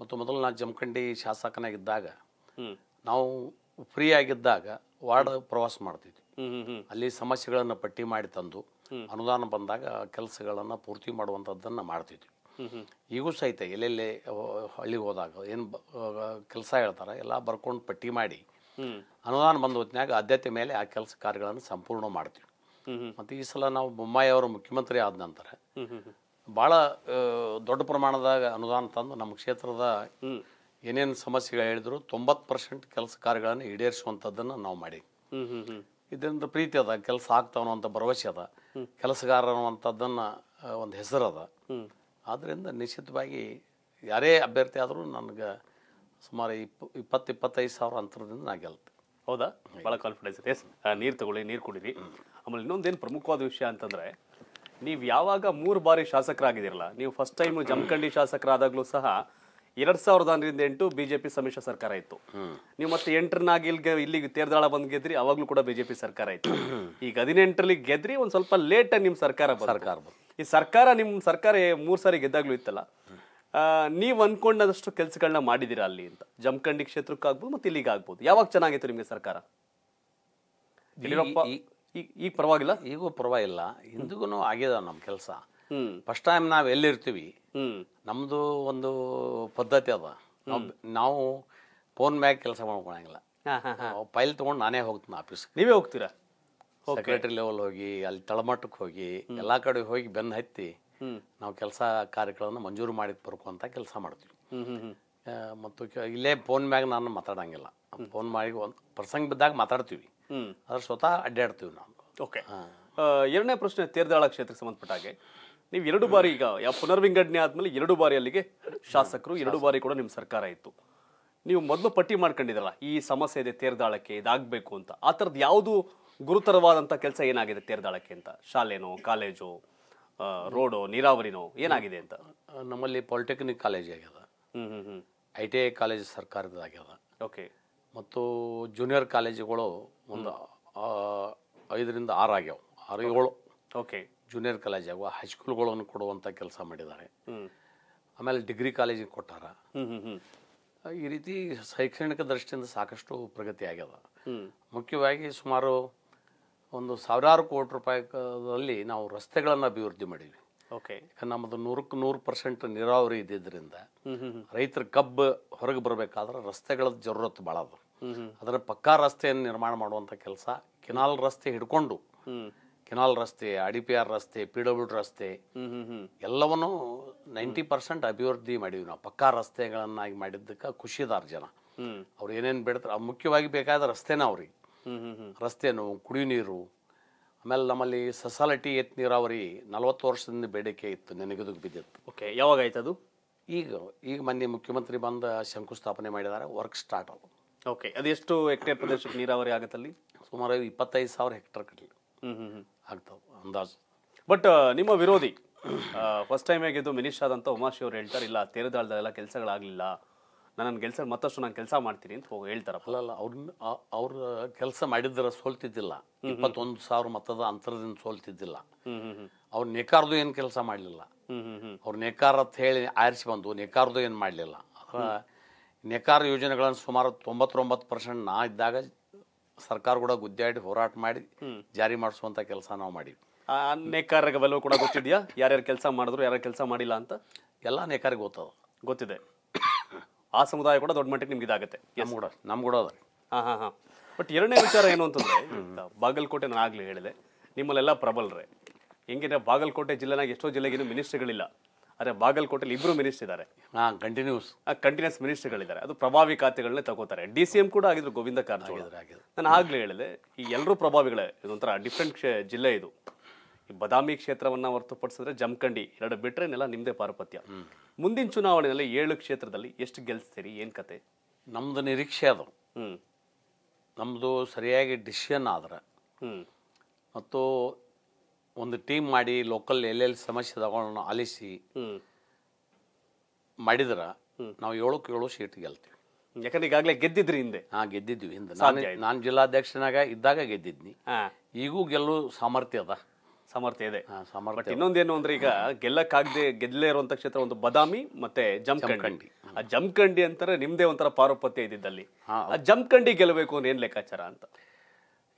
ಮತ್ತು ಮೊದಲು ನಾನು ಜಮಖಂಡಿ ಶಾಸಕನಾಗಿದ್ದಾಗ ನಾವು ಫ್ರೀ ಆಗಿದ್ದಾಗ ವಾರ್ಡ್ ಪ್ರವಾಸ ಮಾಡ್ತಿದ್ವಿ ಅಲ್ಲಿ ಸಮಸ್ಯೆಗಳನ್ನು ಪಟ್ಟಿ ಮಾಡಿ ತಂದು ಅನುದಾನ ಬಂದಾಗ ಕೆಲಸಗಳನ್ನು ಪೂರ್ತಿ ಮಾಡುವಂಥದ್ದನ್ನು ಮಾಡ್ತಿದ್ವಿ ಈಗೂ ಸಹಿತ ಎಲ್ಲೆಲ್ಲಿ ಹಳ್ಳಿಗೆ ಹೋದಾಗ ಏನು ಕೆಲಸ ಹೇಳ್ತಾರೆ ಎಲ್ಲ ಬರ್ಕೊಂಡು ಪಟ್ಟಿ ಮಾಡಿ ಅನುದಾನ ಬಂದ ಹೊತ್ತಿನಾಗ ಆದ್ಯತೆ ಮೇಲೆ ಆ ಕೆಲಸ ಕಾರ್ಯಗಳನ್ನು ಸಂಪೂರ್ಣ ಮಾಡ್ತೀವಿ ಮತ್ತು ಈ ಸಲ ನಾವು ಬೊಮ್ಮಾಯಿ ಅವರು ಮುಖ್ಯಮಂತ್ರಿ ಆದ ನಂತರ ಭಾಳ ದೊಡ್ಡ ಪ್ರಮಾಣದಾಗ ಅನುದಾನ ತಂದು ನಮ್ಮ ಕ್ಷೇತ್ರದ ಏನೇನು ಸಮಸ್ಯೆಗಳು ಹೇಳಿದ್ರು ತೊಂಬತ್ತು ಪರ್ಸೆಂಟ್ ಕೆಲಸ ಕಾರ್ಯಗಳನ್ನು ಈಡೇರಿಸುವಂಥದ್ದನ್ನು ನಾವು ಮಾಡಿ ಇದರಿಂದ ಪ್ರೀತಿ ಅದ ಕೆಲಸ ಆಗ್ತಾವೋ ಅಂತ ಭರವಸೆ ಅದ ಕೆಲಸಗಾರ ಅನ್ನುವಂಥದ್ದನ್ನು ಒಂದು ಹೆಸರದ ಆದ್ದರಿಂದ ನಿಶ್ಚಿತವಾಗಿ ಯಾರೇ ಅಭ್ಯರ್ಥಿ ಆದರೂ ನನಗೆ ಸುಮಾರು ಇಪ್ಪ ಇಪ್ಪತ್ತು ಇಪ್ಪತ್ತೈದು ಸಾವಿರ ಅಂತರದಿಂದ ನಾ ಗೆಲ್ತೆ ಹೌದಾ ಭಾಳ ಕಾನ್ಫಿಡೆನ್ಸ್ ಇದೆ ನೀರು ತಗೊಳ್ಳಿ ನೀರು ಕುಡೀರಿ ಆಮೇಲೆ ಇನ್ನೊಂದೇನು ಪ್ರಮುಖವಾದ ವಿಷಯ ಅಂತಂದರೆ ನೀವು ಯಾವಾಗ ಮೂರು ಬಾರಿ ಶಾಸಕರಾಗಿದ್ದೀರಲ್ಲ ನೀವು ಫಸ್ಟ್ ಟೈಮು ಜಮಖಂಡಿ ಶಾಸಕರಾದಾಗಲೂ ಸಹ ಎರಡ್ ಸಾವಿರದ ಹನ್ನರಿಂದ ಎಂಟು ಬಿಜೆಪಿ ಸಮ್ಮಿಶ್ರ ಸರ್ಕಾರ ಇತ್ತು ನೀವು ಮತ್ತೆ ಎಂಟರನ್ನಾಗಿ ಇಲ್ಲಿ ಇಲ್ಲಿಗೆ ತೇರ್ದಾಳ ಬಂದ್ ಗೆದ್ರಿ ಅವಾಗ್ಲೂ ಕೂಡ ಬಿಜೆಪಿ ಸರ್ಕಾರ ಇತ್ತು ಈಗ ಹದಿನೆಂಟರಲ್ಲಿ ಗೆದ್ರಿ ಒಂದ್ ಸ್ವಲ್ಪ ಲೇಟ್ ನಿಮ್ ಸರ್ಕಾರ ಸರ್ಕಾರ ಈ ಸರ್ಕಾರ ನಿಮ್ ಸರ್ಕಾರ ಮೂರ್ ಸಾರಿ ಗೆದ್ದಾಗ್ಲೂ ಇತ್ತಲ್ಲ ನೀವು ಅನ್ಕೊಂಡಷ್ಟು ಕೆಲಸಗಳನ್ನ ಮಾಡಿದಿರ ಅಲ್ಲಿ ಅಂತ ಜಮಖಂಡಿ ಕ್ಷೇತ್ರಕ್ಕಾಗ್ಬೋದು ಮತ್ತೆ ಇಲ್ಲಿಗೆ ಆಗ್ಬೋದು ಯಾವಾಗ ಚೆನ್ನಾಗಿತ್ತು ನಿಮಗೆ ಸರ್ಕಾರ ಯಡಿಯೂರಪ್ಪ ಈಗ ಪರವಾಗಿಲ್ಲ ಈಗೂ ಪರವಾಗಿಲ್ಲ ಇಂದಿಗೂ ಆಗ್ಯದ ನಮ್ಮ ಕೆಲಸ ಫಸ್ಟ್ ಟೈಮ್ ನಾವು ಎಲ್ಲಿರ್ತೀವಿ ನಮ್ದು ಒಂದು ಪದ್ಧತಿ ಅದ ನಾವು ಫೋನ್ ಮ್ಯಾಗ ಕೆಲಸ ಮಾಡ್ಕೊಳಂಗಿಲ್ಲ ಫೈಲ್ ತಗೊಂಡು ನಾನೇ ಹೋಗ್ತೀನಿ ಆಫೀಸ್ ನೀವೇ ಹೋಗ್ತೀರಾ ಸೆಕ್ರೆಟರಿ ಲೆವೆಲ್ ಹೋಗಿ ಅಲ್ಲಿ ತಳಮಟ್ಟಕ್ಕೆ ಹೋಗಿ ಎಲ್ಲ ಕಡೆ ಹೋಗಿ ಬೆನ್ನು ಹತ್ತಿ ನಾವು ಕೆಲಸ ಕಾರ್ಯಗಳನ್ನು ಮಂಜೂರು ಮಾಡಿ ಬರ್ಕೊಂತ ಕೆಲಸ ಮಾಡ್ತೀವಿ ಮತ್ತು ಇಲ್ಲೇ ಫೋನ್ ಮ್ಯಾಗ ನಾನು ಮಾತಾಡಂಗಿಲ್ಲ ಫೋನ್ ಮಾಡಿ ಒಂದು ಪ್ರಸಂಗ ಬಿದ್ದಾಗ ಮಾತಾಡ್ತೀವಿ ಅದ್ರ ಸ್ವತಃ ಅಡ್ಡಾಡ್ತೀವಿ ನಾವು ಓಕೆ ಎರಡನೇ ಪ್ರಶ್ನೆ ತೀರ್ದಾಳ ಕ್ಷೇತ್ರಕ್ಕೆ ಸಂಬಂಧಪಟ್ಟ ಹಾಗೆ ನೀವು ಎರಡು ಬಾರಿ ಈಗ ಯಾವ ಪುನರ್ವಿಂಗಡಣೆ ಆದಮೇಲೆ ಎರಡು ಬಾರಿ ಅಲ್ಲಿಗೆ ಶಾಸಕರು ಎರಡು ಬಾರಿ ಕೂಡ ನಿಮ್ಮ ಸರ್ಕಾರ ಇತ್ತು ನೀವು ಮೊದಲು ಪಟ್ಟಿ ಮಾಡ್ಕೊಂಡಿದ್ರಲ್ಲ ಈ ಸಮಸ್ಯೆ ಇದೆ ತೇರ್ದಾಳಕ್ಕೆ ಇದಾಗಬೇಕು ಅಂತ ಆ ಥರದ್ದು ಯಾವುದು ಗುರುತರವಾದಂಥ ಕೆಲಸ ಏನಾಗಿದೆ ತೇರ್ದಾಳಕ್ಕೆ ಅಂತ ಶಾಲೆನೋ ಕಾಲೇಜು ರೋಡೋ ನೀರಾವರಿನೋ ಏನಾಗಿದೆ ಅಂತ ನಮ್ಮಲ್ಲಿ ಪಾಲಿಟೆಕ್ನಿಕ್ ಕಾಲೇಜ್ ಆಗ್ಯದ ಐ ಟಿ ಐ ಕಾಲೇಜ್ ಸರ್ಕಾರದಾಗ್ಯದ ಓಕೆ ಮತ್ತು ಜೂನಿಯರ್ ಕಾಲೇಜುಗಳು ಒಂದು ಐದರಿಂದ ಆರು ಆಗ್ಯಾವ ಆರು ಏಳು ಓಕೆ ಜೂನಿಯರ್ ಕಾಲೇಜ್ ಹೈಸ್ಕೂಲ್ಗಳನ್ನು ಕೊಡುವಂಥ ಕೆಲಸ ಮಾಡಿದ್ದಾರೆ ಆಮೇಲೆ ಡಿಗ್ರಿ ಕಾಲೇಜಿಗೆ ಕೊಟ್ಟಾರ ಈ ರೀತಿ ಶೈಕ್ಷಣಿಕ ದೃಷ್ಟಿಯಿಂದ ಸಾಕಷ್ಟು ಪ್ರಗತಿ ಆಗ್ಯದ ಮುಖ್ಯವಾಗಿ ಸುಮಾರು ಒಂದು ಸಾವಿರಾರು ಕೋಟಿ ರೂಪಾಯಿ ನಾವು ರಸ್ತೆಗಳನ್ನು ಅಭಿವೃದ್ಧಿ ಮಾಡಿದ್ವಿ ಓಕೆ ನಮ್ಮದು ನೂರಕ್ಕೆ ನೂರು ಪರ್ಸೆಂಟ್ ನೀರಾವರಿ ಇದ್ದಿದ್ದರಿಂದ ರೈತರ ಕಬ್ಬು ಹೊರಗೆ ಬರಬೇಕಾದ್ರೆ ರಸ್ತೆಗಳ ಜರೂರತ್ತು ಭಾಳ ಅದು ಅದರ ಪಕ್ಕಾ ರಸ್ತೆಯನ್ನು ನಿರ್ಮಾಣ ಮಾಡುವಂಥ ಕೆಲಸ ಕೆನಾಲ್ ರಸ್ತೆ ಹಿಡ್ಕೊಂಡು ಕೆನಾಲ್ ರಸ್ತೆ ಅಡಿ ಪಿ ಆರ್ ರಸ್ತೆ ಪಿ ಡಬ್ಲ್ಯೂ ರಸ್ತೆ ಎಲ್ಲವನ್ನೂ ನೈಂಟಿ ಪರ್ಸೆಂಟ್ ಅಭಿವೃದ್ಧಿ ಮಾಡಿದ್ವಿ ನಾವು ಪಕ್ಕಾ ರಸ್ತೆಗಳನ್ನಾಗಿ ಮಾಡಿದ್ದಕ್ಕೆ ಖುಷಿದಾರ ಜನ ಅವ್ರು ಏನೇನು ಬಿಡ್ತಾರೆ ಮುಖ್ಯವಾಗಿ ಬೇಕಾದ ರಸ್ತೆನ ಅವ್ರಿಗೆ ರಸ್ತೆನು ಕುಡಿಯೋ ನೀರು ಆಮೇಲೆ ನಮ್ಮಲ್ಲಿ ಸೊಸಾಲಿಟಿ ಎತ್ ನೀರಾವರಿ ನಲವತ್ತು ವರ್ಷದಿಂದ ಬೇಡಿಕೆ ಇತ್ತು ನೆನೆಗೆದುಗ್ ಬಿದ್ದಿತ್ತು ಓಕೆ ಯಾವಾಗ ಆಯ್ತು ಅದು ಈಗ ಈಗ ಮೊನ್ನೆ ಮುಖ್ಯಮಂತ್ರಿ ಬಂದ ಶಂಕುಸ್ಥಾಪನೆ ಮಾಡಿದ್ದಾರೆ ವರ್ಕ್ ಸ್ಟಾರ್ಟ್ ಓಕೆ ಅದೆಷ್ಟು ಹೆಕ್ಟೇರ್ ಪ್ರದೇಶಕ್ಕೆ ನೀರಾವರಿ ಆಗುತ್ತಲ್ಲಿ ಸುಮಾರು ಇಪ್ಪತ್ತೈದು ಸಾವಿರ ಹೆಕ್ಟೇರ್ ಕಟ್ಟಲಿ ಆಗ್ತಾವೆ ಅಂದಾಜು ಬಟ್ ನಿಮ್ಮ ವಿರೋಧಿ ಫಸ್ಟ್ ಟೈಮ್ ಆಗಿದ್ದು ಮಿನಿಸ್ಟರ್ ಆದಂತ ಉಮಾಶಿ ಅವ್ರು ಹೇಳ್ತಾರೆ ಇಲ್ಲ ತೇರದಾಳ್ದಲ್ಲ ಕೆಲಸಗಳಾಗಲಿಲ್ಲ ನಾನು ಕೆಲಸ ಮತ್ತಷ್ಟು ನಾನು ಕೆಲಸ ಮಾಡ್ತೀನಿ ಅಂತ ಹೋಗಿ ಹೇಳ್ತಾರಪ್ಪ ಅಲ್ಲ ಅಲ್ಲ ಅವ್ರನ್ನ ಅವ್ರ ಕೆಲಸ ಮಾಡಿದ್ರ ಸೋಲ್ತಿದ್ದಿಲ್ಲ ಇಪ್ಪತ್ತೊಂದು ಸಾವಿರ ಮತದ ಅಂತರದಿಂದ ಸೋಲ್ತಿದ್ದಿಲ್ಲ ಅವ್ರು ನೇಕಾರ್ದು ಏನು ಕೆಲಸ ಮಾಡಲಿಲ್ಲ ಅವ್ರ ನೇಕಾರ ಅಂತ ಹೇಳಿ ಆರಿಸಿ ಬಂದು ನೇಕಾರ್ದು ಏನು ಮಾಡಲಿಲ್ಲ ನೇಕಾರ ಯೋಜನೆಗಳನ್ನು ಸುಮಾರು ತೊಂಬತ್ತೊಂಬತ್ತು ಪರ್ಸೆಂಟ್ ನಾ ಇದ್ದಾಗ ಸರ್ಕಾರ ಕೂಡ ಗುದ್ದಾಡಿ ಹೋರಾಟ ಮಾಡಿ ಜಾರಿ ಮಾಡಿಸುವಂತ ಕೆಲಸ ನಾವು ಮಾಡಿವಿ ನೇಕಾರರ ಬೆಲವು ಕೂಡ ಗೊತ್ತಿದೆಯಾ ಯಾರ್ಯಾರು ಕೆಲಸ ಮಾಡಿದ್ರು ಯಾರ್ಯಾರು ಕೆಲಸ ಮಾಡಿಲ್ಲ ಅಂತ ಎಲ್ಲ ನೇಕಾರಿಗೆ ಗೊತ್ತದ ಗೊತ್ತಿದೆ ಆ ಸಮುದಾಯ ಕೂಡ ದೊಡ್ಡ ಮಟ್ಟಿಗೆ ನಿಮ್ಗೆ ಇದಾಗುತ್ತೆ ನಮ್ಮ ಕೂಡ ನಮ್ಮ ಕೂಡ ಅದ ಬಟ್ ಎರಡನೇ ವಿಚಾರ ಏನು ಅಂತಂದ್ರೆ ಬಾಗಲಕೋಟೆ ನಾನು ಆಗ್ಲೇ ಹೇಳಿದೆ ನಿಮ್ಮಲ್ಲೆಲ್ಲ ಪ್ರಬಲ್ರೆ ಹೆಂಗಿದ್ರೆ ಬಾಗಲಕೋಟೆ ಜಿಲ್ಲೆನಾಗ ಎಷ್ಟೋ ಜಿಲ್ಲೆಗೆ ಮಿನಿಸ್ಟ್ರಿಗಳಿಲ್ಲ ಆದರೆ ಬಾಗಲಕೋಟೆಯಲ್ಲಿ ಇಬ್ಬರು ಮಿನಿಸ್ಟರ್ ಇದ್ದಾರೆ ಕಂಟಿನ್ಯೂಸ್ ಕಂಟಿನ್ಯೂಸ್ ಮಿನಿಸ್ಟರ್ಗಳಿದ್ದಾರೆ ಅದು ಪ್ರಭಾವಿ ಖಾತೆಗಳನ್ನೇ ತಗೋತಾರೆ ಡಿ ಸಿ ಎಂ ಕೂಡ ಆಗಿದ್ರು ಗೋವಿಂದ ಕಾರಜೋಳ ನಾನು ಆಗ್ಲೇ ಹೇಳಿದೆ ಈ ಎಲ್ಲರೂ ಪ್ರಭಾವಿಗಳೇ ಇದೊಂಥರ ಡಿಫ್ರೆಂಟ್ ಜಿಲ್ಲೆ ಇದು ಈ ಬದಾಮಿ ಕ್ಷೇತ್ರವನ್ನು ಹೊರತುಪಡಿಸಿದ್ರೆ ಜಮಖಂಡಿ ಎರಡು ಬಿಟ್ಟರೆ ನೆಲ ನಿಮ್ಮದೇ ಪಾರುಪತ್ಯ ಮುಂದಿನ ಚುನಾವಣೆಯಲ್ಲಿ ಏಳು ಕ್ಷೇತ್ರದಲ್ಲಿ ಎಷ್ಟು ಗೆಲ್ಸ್ತೀರಿ ಏನು ಕತೆ ನಮ್ಮದು ನಿರೀಕ್ಷೆ ಅದು ಹ್ಞೂ ನಮ್ಮದು ಸರಿಯಾಗಿ ಡಿಸಿಷನ್ ಆದ್ರೆ ಮತ್ತು ಒಂದು ಟೀಮ್ ಮಾಡಿ ಲೋಕಲ್ ಎಲ್ಲೆಲ್ಲಿ ಸಮಸ್ಯೆ ತಗೊಂಡು ಆಲಿಸಿ ಮಾಡಿದ್ರ ನಾವು ಏಳಕ್ಕೆ ಏಳು ಸೀಟ್ ಗೆಲ್ತೀವಿ ಯಾಕಂದ್ರೆ ಈಗಾಗಲೇ ಗೆದ್ದಿದ್ರಿ ಹಿಂದೆ ಹಾ ಗೆದ್ದಿದ್ವಿ ಹಿಂದೆ ನಾನು ಜಿಲ್ಲಾಧ್ಯಕ್ಷನಾಗ ಇದ್ದಾಗ ಗೆದ್ದಿದ್ನಿ ಈಗೂ ಗೆಲ್ಲು ಸಾಮರ್ಥ್ಯ ಅದ ಸಾಮರ್ಥ್ಯ ಇದೆ ಸಾಮರ್ಥ್ಯ ಇನ್ನೊಂದೇನು ಅಂದ್ರೆ ಈಗ ಗೆಲ್ಲಕ್ಕಾಗದೆ ಗೆದ್ದಲೇ ಇರುವಂತ ಕ್ಷೇತ್ರ ಒಂದು ಬದಾಮಿ ಮತ್ತೆ ಜಮ್ಕಂಡಿ ಆ ಜಮ್ಕಂಡಿ ಅಂತಾರೆ ನಿಮ್ದೇ ಒಂಥರ ಪಾರುಪತ್ಯ ಇದ್ದಿದ್ದಲ್ಲಿ ಆ ಜಮ್ಕಂಡಿ ಗೆಲ್ಲಬೇಕು ಏನ್ ಲೆಕ್ಕಾಚಾರ ಅಂತ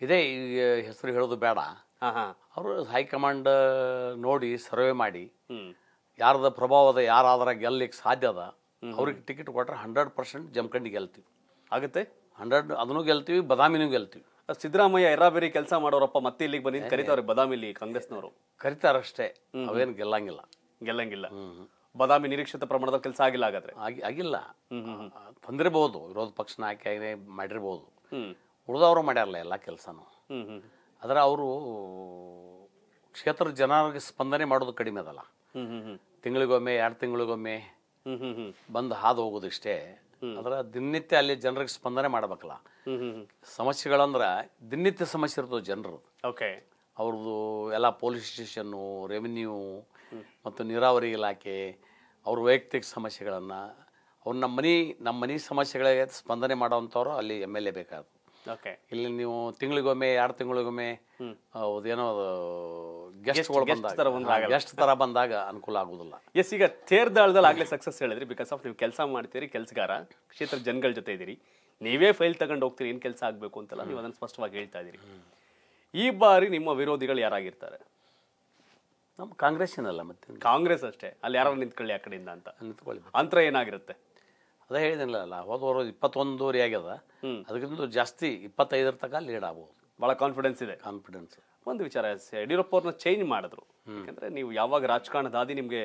ಇದೇ ಈ ಹೆಸರು ಹೇಳೋದು ಬೇಡ ಅವರು ಹೈಕಮಾಂಡ್ ನೋಡಿ ಸರ್ವೆ ಮಾಡಿ ಯಾರದ ಪ್ರಭಾವದ ಯಾರಾದ್ರೆ ಗೆಲ್ಲಕ್ಕೆ ಸಾಧ್ಯ ಅದ ಅವ್ರಿಗೆ ಟಿಕೆಟ್ ಕೊಟ್ರೆ ಹಂಡ್ರೆಡ್ ಪರ್ಸೆಂಟ್ ಜಮ್ಕಂಡಿ ಗೆಲ್ತೀವಿ ಆಗುತ್ತೆ ಹಂಡ್ರೆಡ್ ಅದನ್ನೂ ಗೆಲ್ತೀವಿ ಬದಾಮಿನೂ ಗೆಲ್ತೀವಿ ಸಿದ್ದರಾಮಯ್ಯ ಎರಾಬೇರಿ ಕೆಲಸ ಮಾಡೋರಪ್ಪ ಮತ್ತೆ ಇಲ್ಲಿಗೆ ಬಂದಿದ್ದು ಕರಿತಾವ್ರೆ ಬದಾಮಿಲಿ ಕಾಂಗ್ರೆಸ್ನವರು ಕರಿತಾರಷ್ಟೇ ಅವೇನು ಗೆಲ್ಲಂಗಿಲ್ಲ ಗೆಲ್ಲಂಗಿಲ್ಲ ಬದಾಮಿ ನಿರೀಕ್ಷಿತ ಪ್ರಮಾಣದ ಕೆಲಸ ಆಗಿಲ್ಲ ಆಗಿ ಆಗಿಲ್ಲ ಬಂದಿರಬಹುದು ವಿರೋಧ ಪಕ್ಷನ ಹಾಕಿ ಮಾಡಿರ್ಬೋದು ಉಳಿದವರು ಮಾಡ್ಯಾರಲ್ಲ ಎಲ್ಲ ಕೆಲಸನೂ ಆದರೆ ಅವರು ಕ್ಷೇತ್ರದ ಜನರಿಗೆ ಸ್ಪಂದನೆ ಮಾಡೋದು ಕಡಿಮೆ ಅದಲ್ಲ ತಿಂಗಳಿಗೊಮ್ಮೆ ಎರಡು ತಿಂಗಳಿಗೊಮ್ಮೆ ಬಂದು ಹಾದು ಹೋಗೋದಿಷ್ಟೇ ಅಂದ್ರೆ ದಿನನಿತ್ಯ ಅಲ್ಲಿ ಜನರಿಗೆ ಸ್ಪಂದನೆ ಮಾಡ್ಬೇಕಲ್ಲ ಸಮಸ್ಯೆಗಳಂದ್ರೆ ದಿನನಿತ್ಯ ಸಮಸ್ಯೆ ಇರ್ತದೆ ಜನರು ಓಕೆ ಅವ್ರದ್ದು ಎಲ್ಲ ಪೊಲೀಸ್ ಸ್ಟೇಷನ್ನು ರೆವಿನ್ಯೂ ಮತ್ತು ನೀರಾವರಿ ಇಲಾಖೆ ಅವ್ರ ವೈಯಕ್ತಿಕ ಸಮಸ್ಯೆಗಳನ್ನು ಅವ್ರು ನಮ್ಮ ಮನೆ ನಮ್ಮ ಮನೆ ಸಮಸ್ಯೆಗಳಿಗೆ ಸ್ಪಂದನೆ ಮಾಡೋವಂಥವ್ರು ಅಲ್ಲಿ ಎಮ್ ಎಲ್ ಎ ಬೇಕಾದ್ರು ಓಕೆ ಇಲ್ಲಿ ನೀವು ತಿಂಗಳಿಗೊಮ್ಮೆ ಎರಡು ತಿಂಗಳಿಗೊಮ್ಮೆ ಏನೋ ಗೆಸ್ಟ್ಗಳು ಬಂದಾಗ ಗೆಸ್ಟ್ ತರ ಬಂದಾಗ ಅನುಕೂಲ ಆಗುದಿಲ್ಲ ಎಸ್ ಈಗ ತೇರ್ದಾಳದಲ್ಲಿ ಆಗ್ಲೇ ಸಕ್ಸಸ್ ಹೇಳಿದ್ರಿ ಬಿಕಾಸ್ ಆಫ್ ನೀವು ಕೆಲಸ ಮಾಡ್ತೀರಿ ಕೆಲಸಗಾರ ಕ್ಷೇತ್ರ ಜನಗಳ ಜೊತೆ ಇದೀರಿ ನೀವೇ ಫೈಲ್ ತಗೊಂಡು ಹೋಗ್ತೀರಿ ಏನು ಕೆಲಸ ಆಗಬೇಕು ಅಂತಲ್ಲ ನೀವು ಅದನ್ನು ಸ್ಪಷ್ಟವಾಗಿ ಹೇಳ್ತಾ ಇದ್ದೀರಿ ಈ ಬಾರಿ ನಿಮ್ಮ ವಿರೋಧಿಗಳು ಯಾರಾಗಿರ್ತಾರೆ ನಮ್ಮ ಏನಲ್ಲ ಮತ್ತೆ ಕಾಂಗ್ರೆಸ್ ಅಷ್ಟೇ ಅಲ್ಲಿ ಯಾರು ನಿಂತ್ಕೊಳ್ಳಿ ಆ ಕಡೆಯಿಂದ ಅಂತ ನಿಂತ್ಕೊಳ್ಳಿ ಅಂತರ ಏನಾಗಿರುತ್ತೆ ಅದೇ ಹೇಳಿದನಲ್ಲ ಹೋದ ವಾರ ಇಪ್ಪತ್ತೊಂದೂವರೆ ಆಗ್ಯದ ಅದಕ್ಕಿಂತ ಜಾಸ್ತಿ ಇಪ್ಪತ್ತೈದರ ತನಕ ಲೀಡ್ ಆಗ್ಬೋದು ಭಾಳ ಕಾನ್ಫಿಡೆನ್ಸ್ ಇದೆ ಕಾನ್ಫಿಡೆನ್ಸ್ ಒಂದು ವಿಚಾರ ಯಡಿಯೂರಪ್ಪ ಅವ್ರನ್ನ ಚೇಂಜ್ ಮಾಡಿದ್ರು ಯಾಕಂದರೆ ನೀವು ಯಾವಾಗ ರಾಜಕಾರಣದ ಆದಿ ನಿಮಗೆ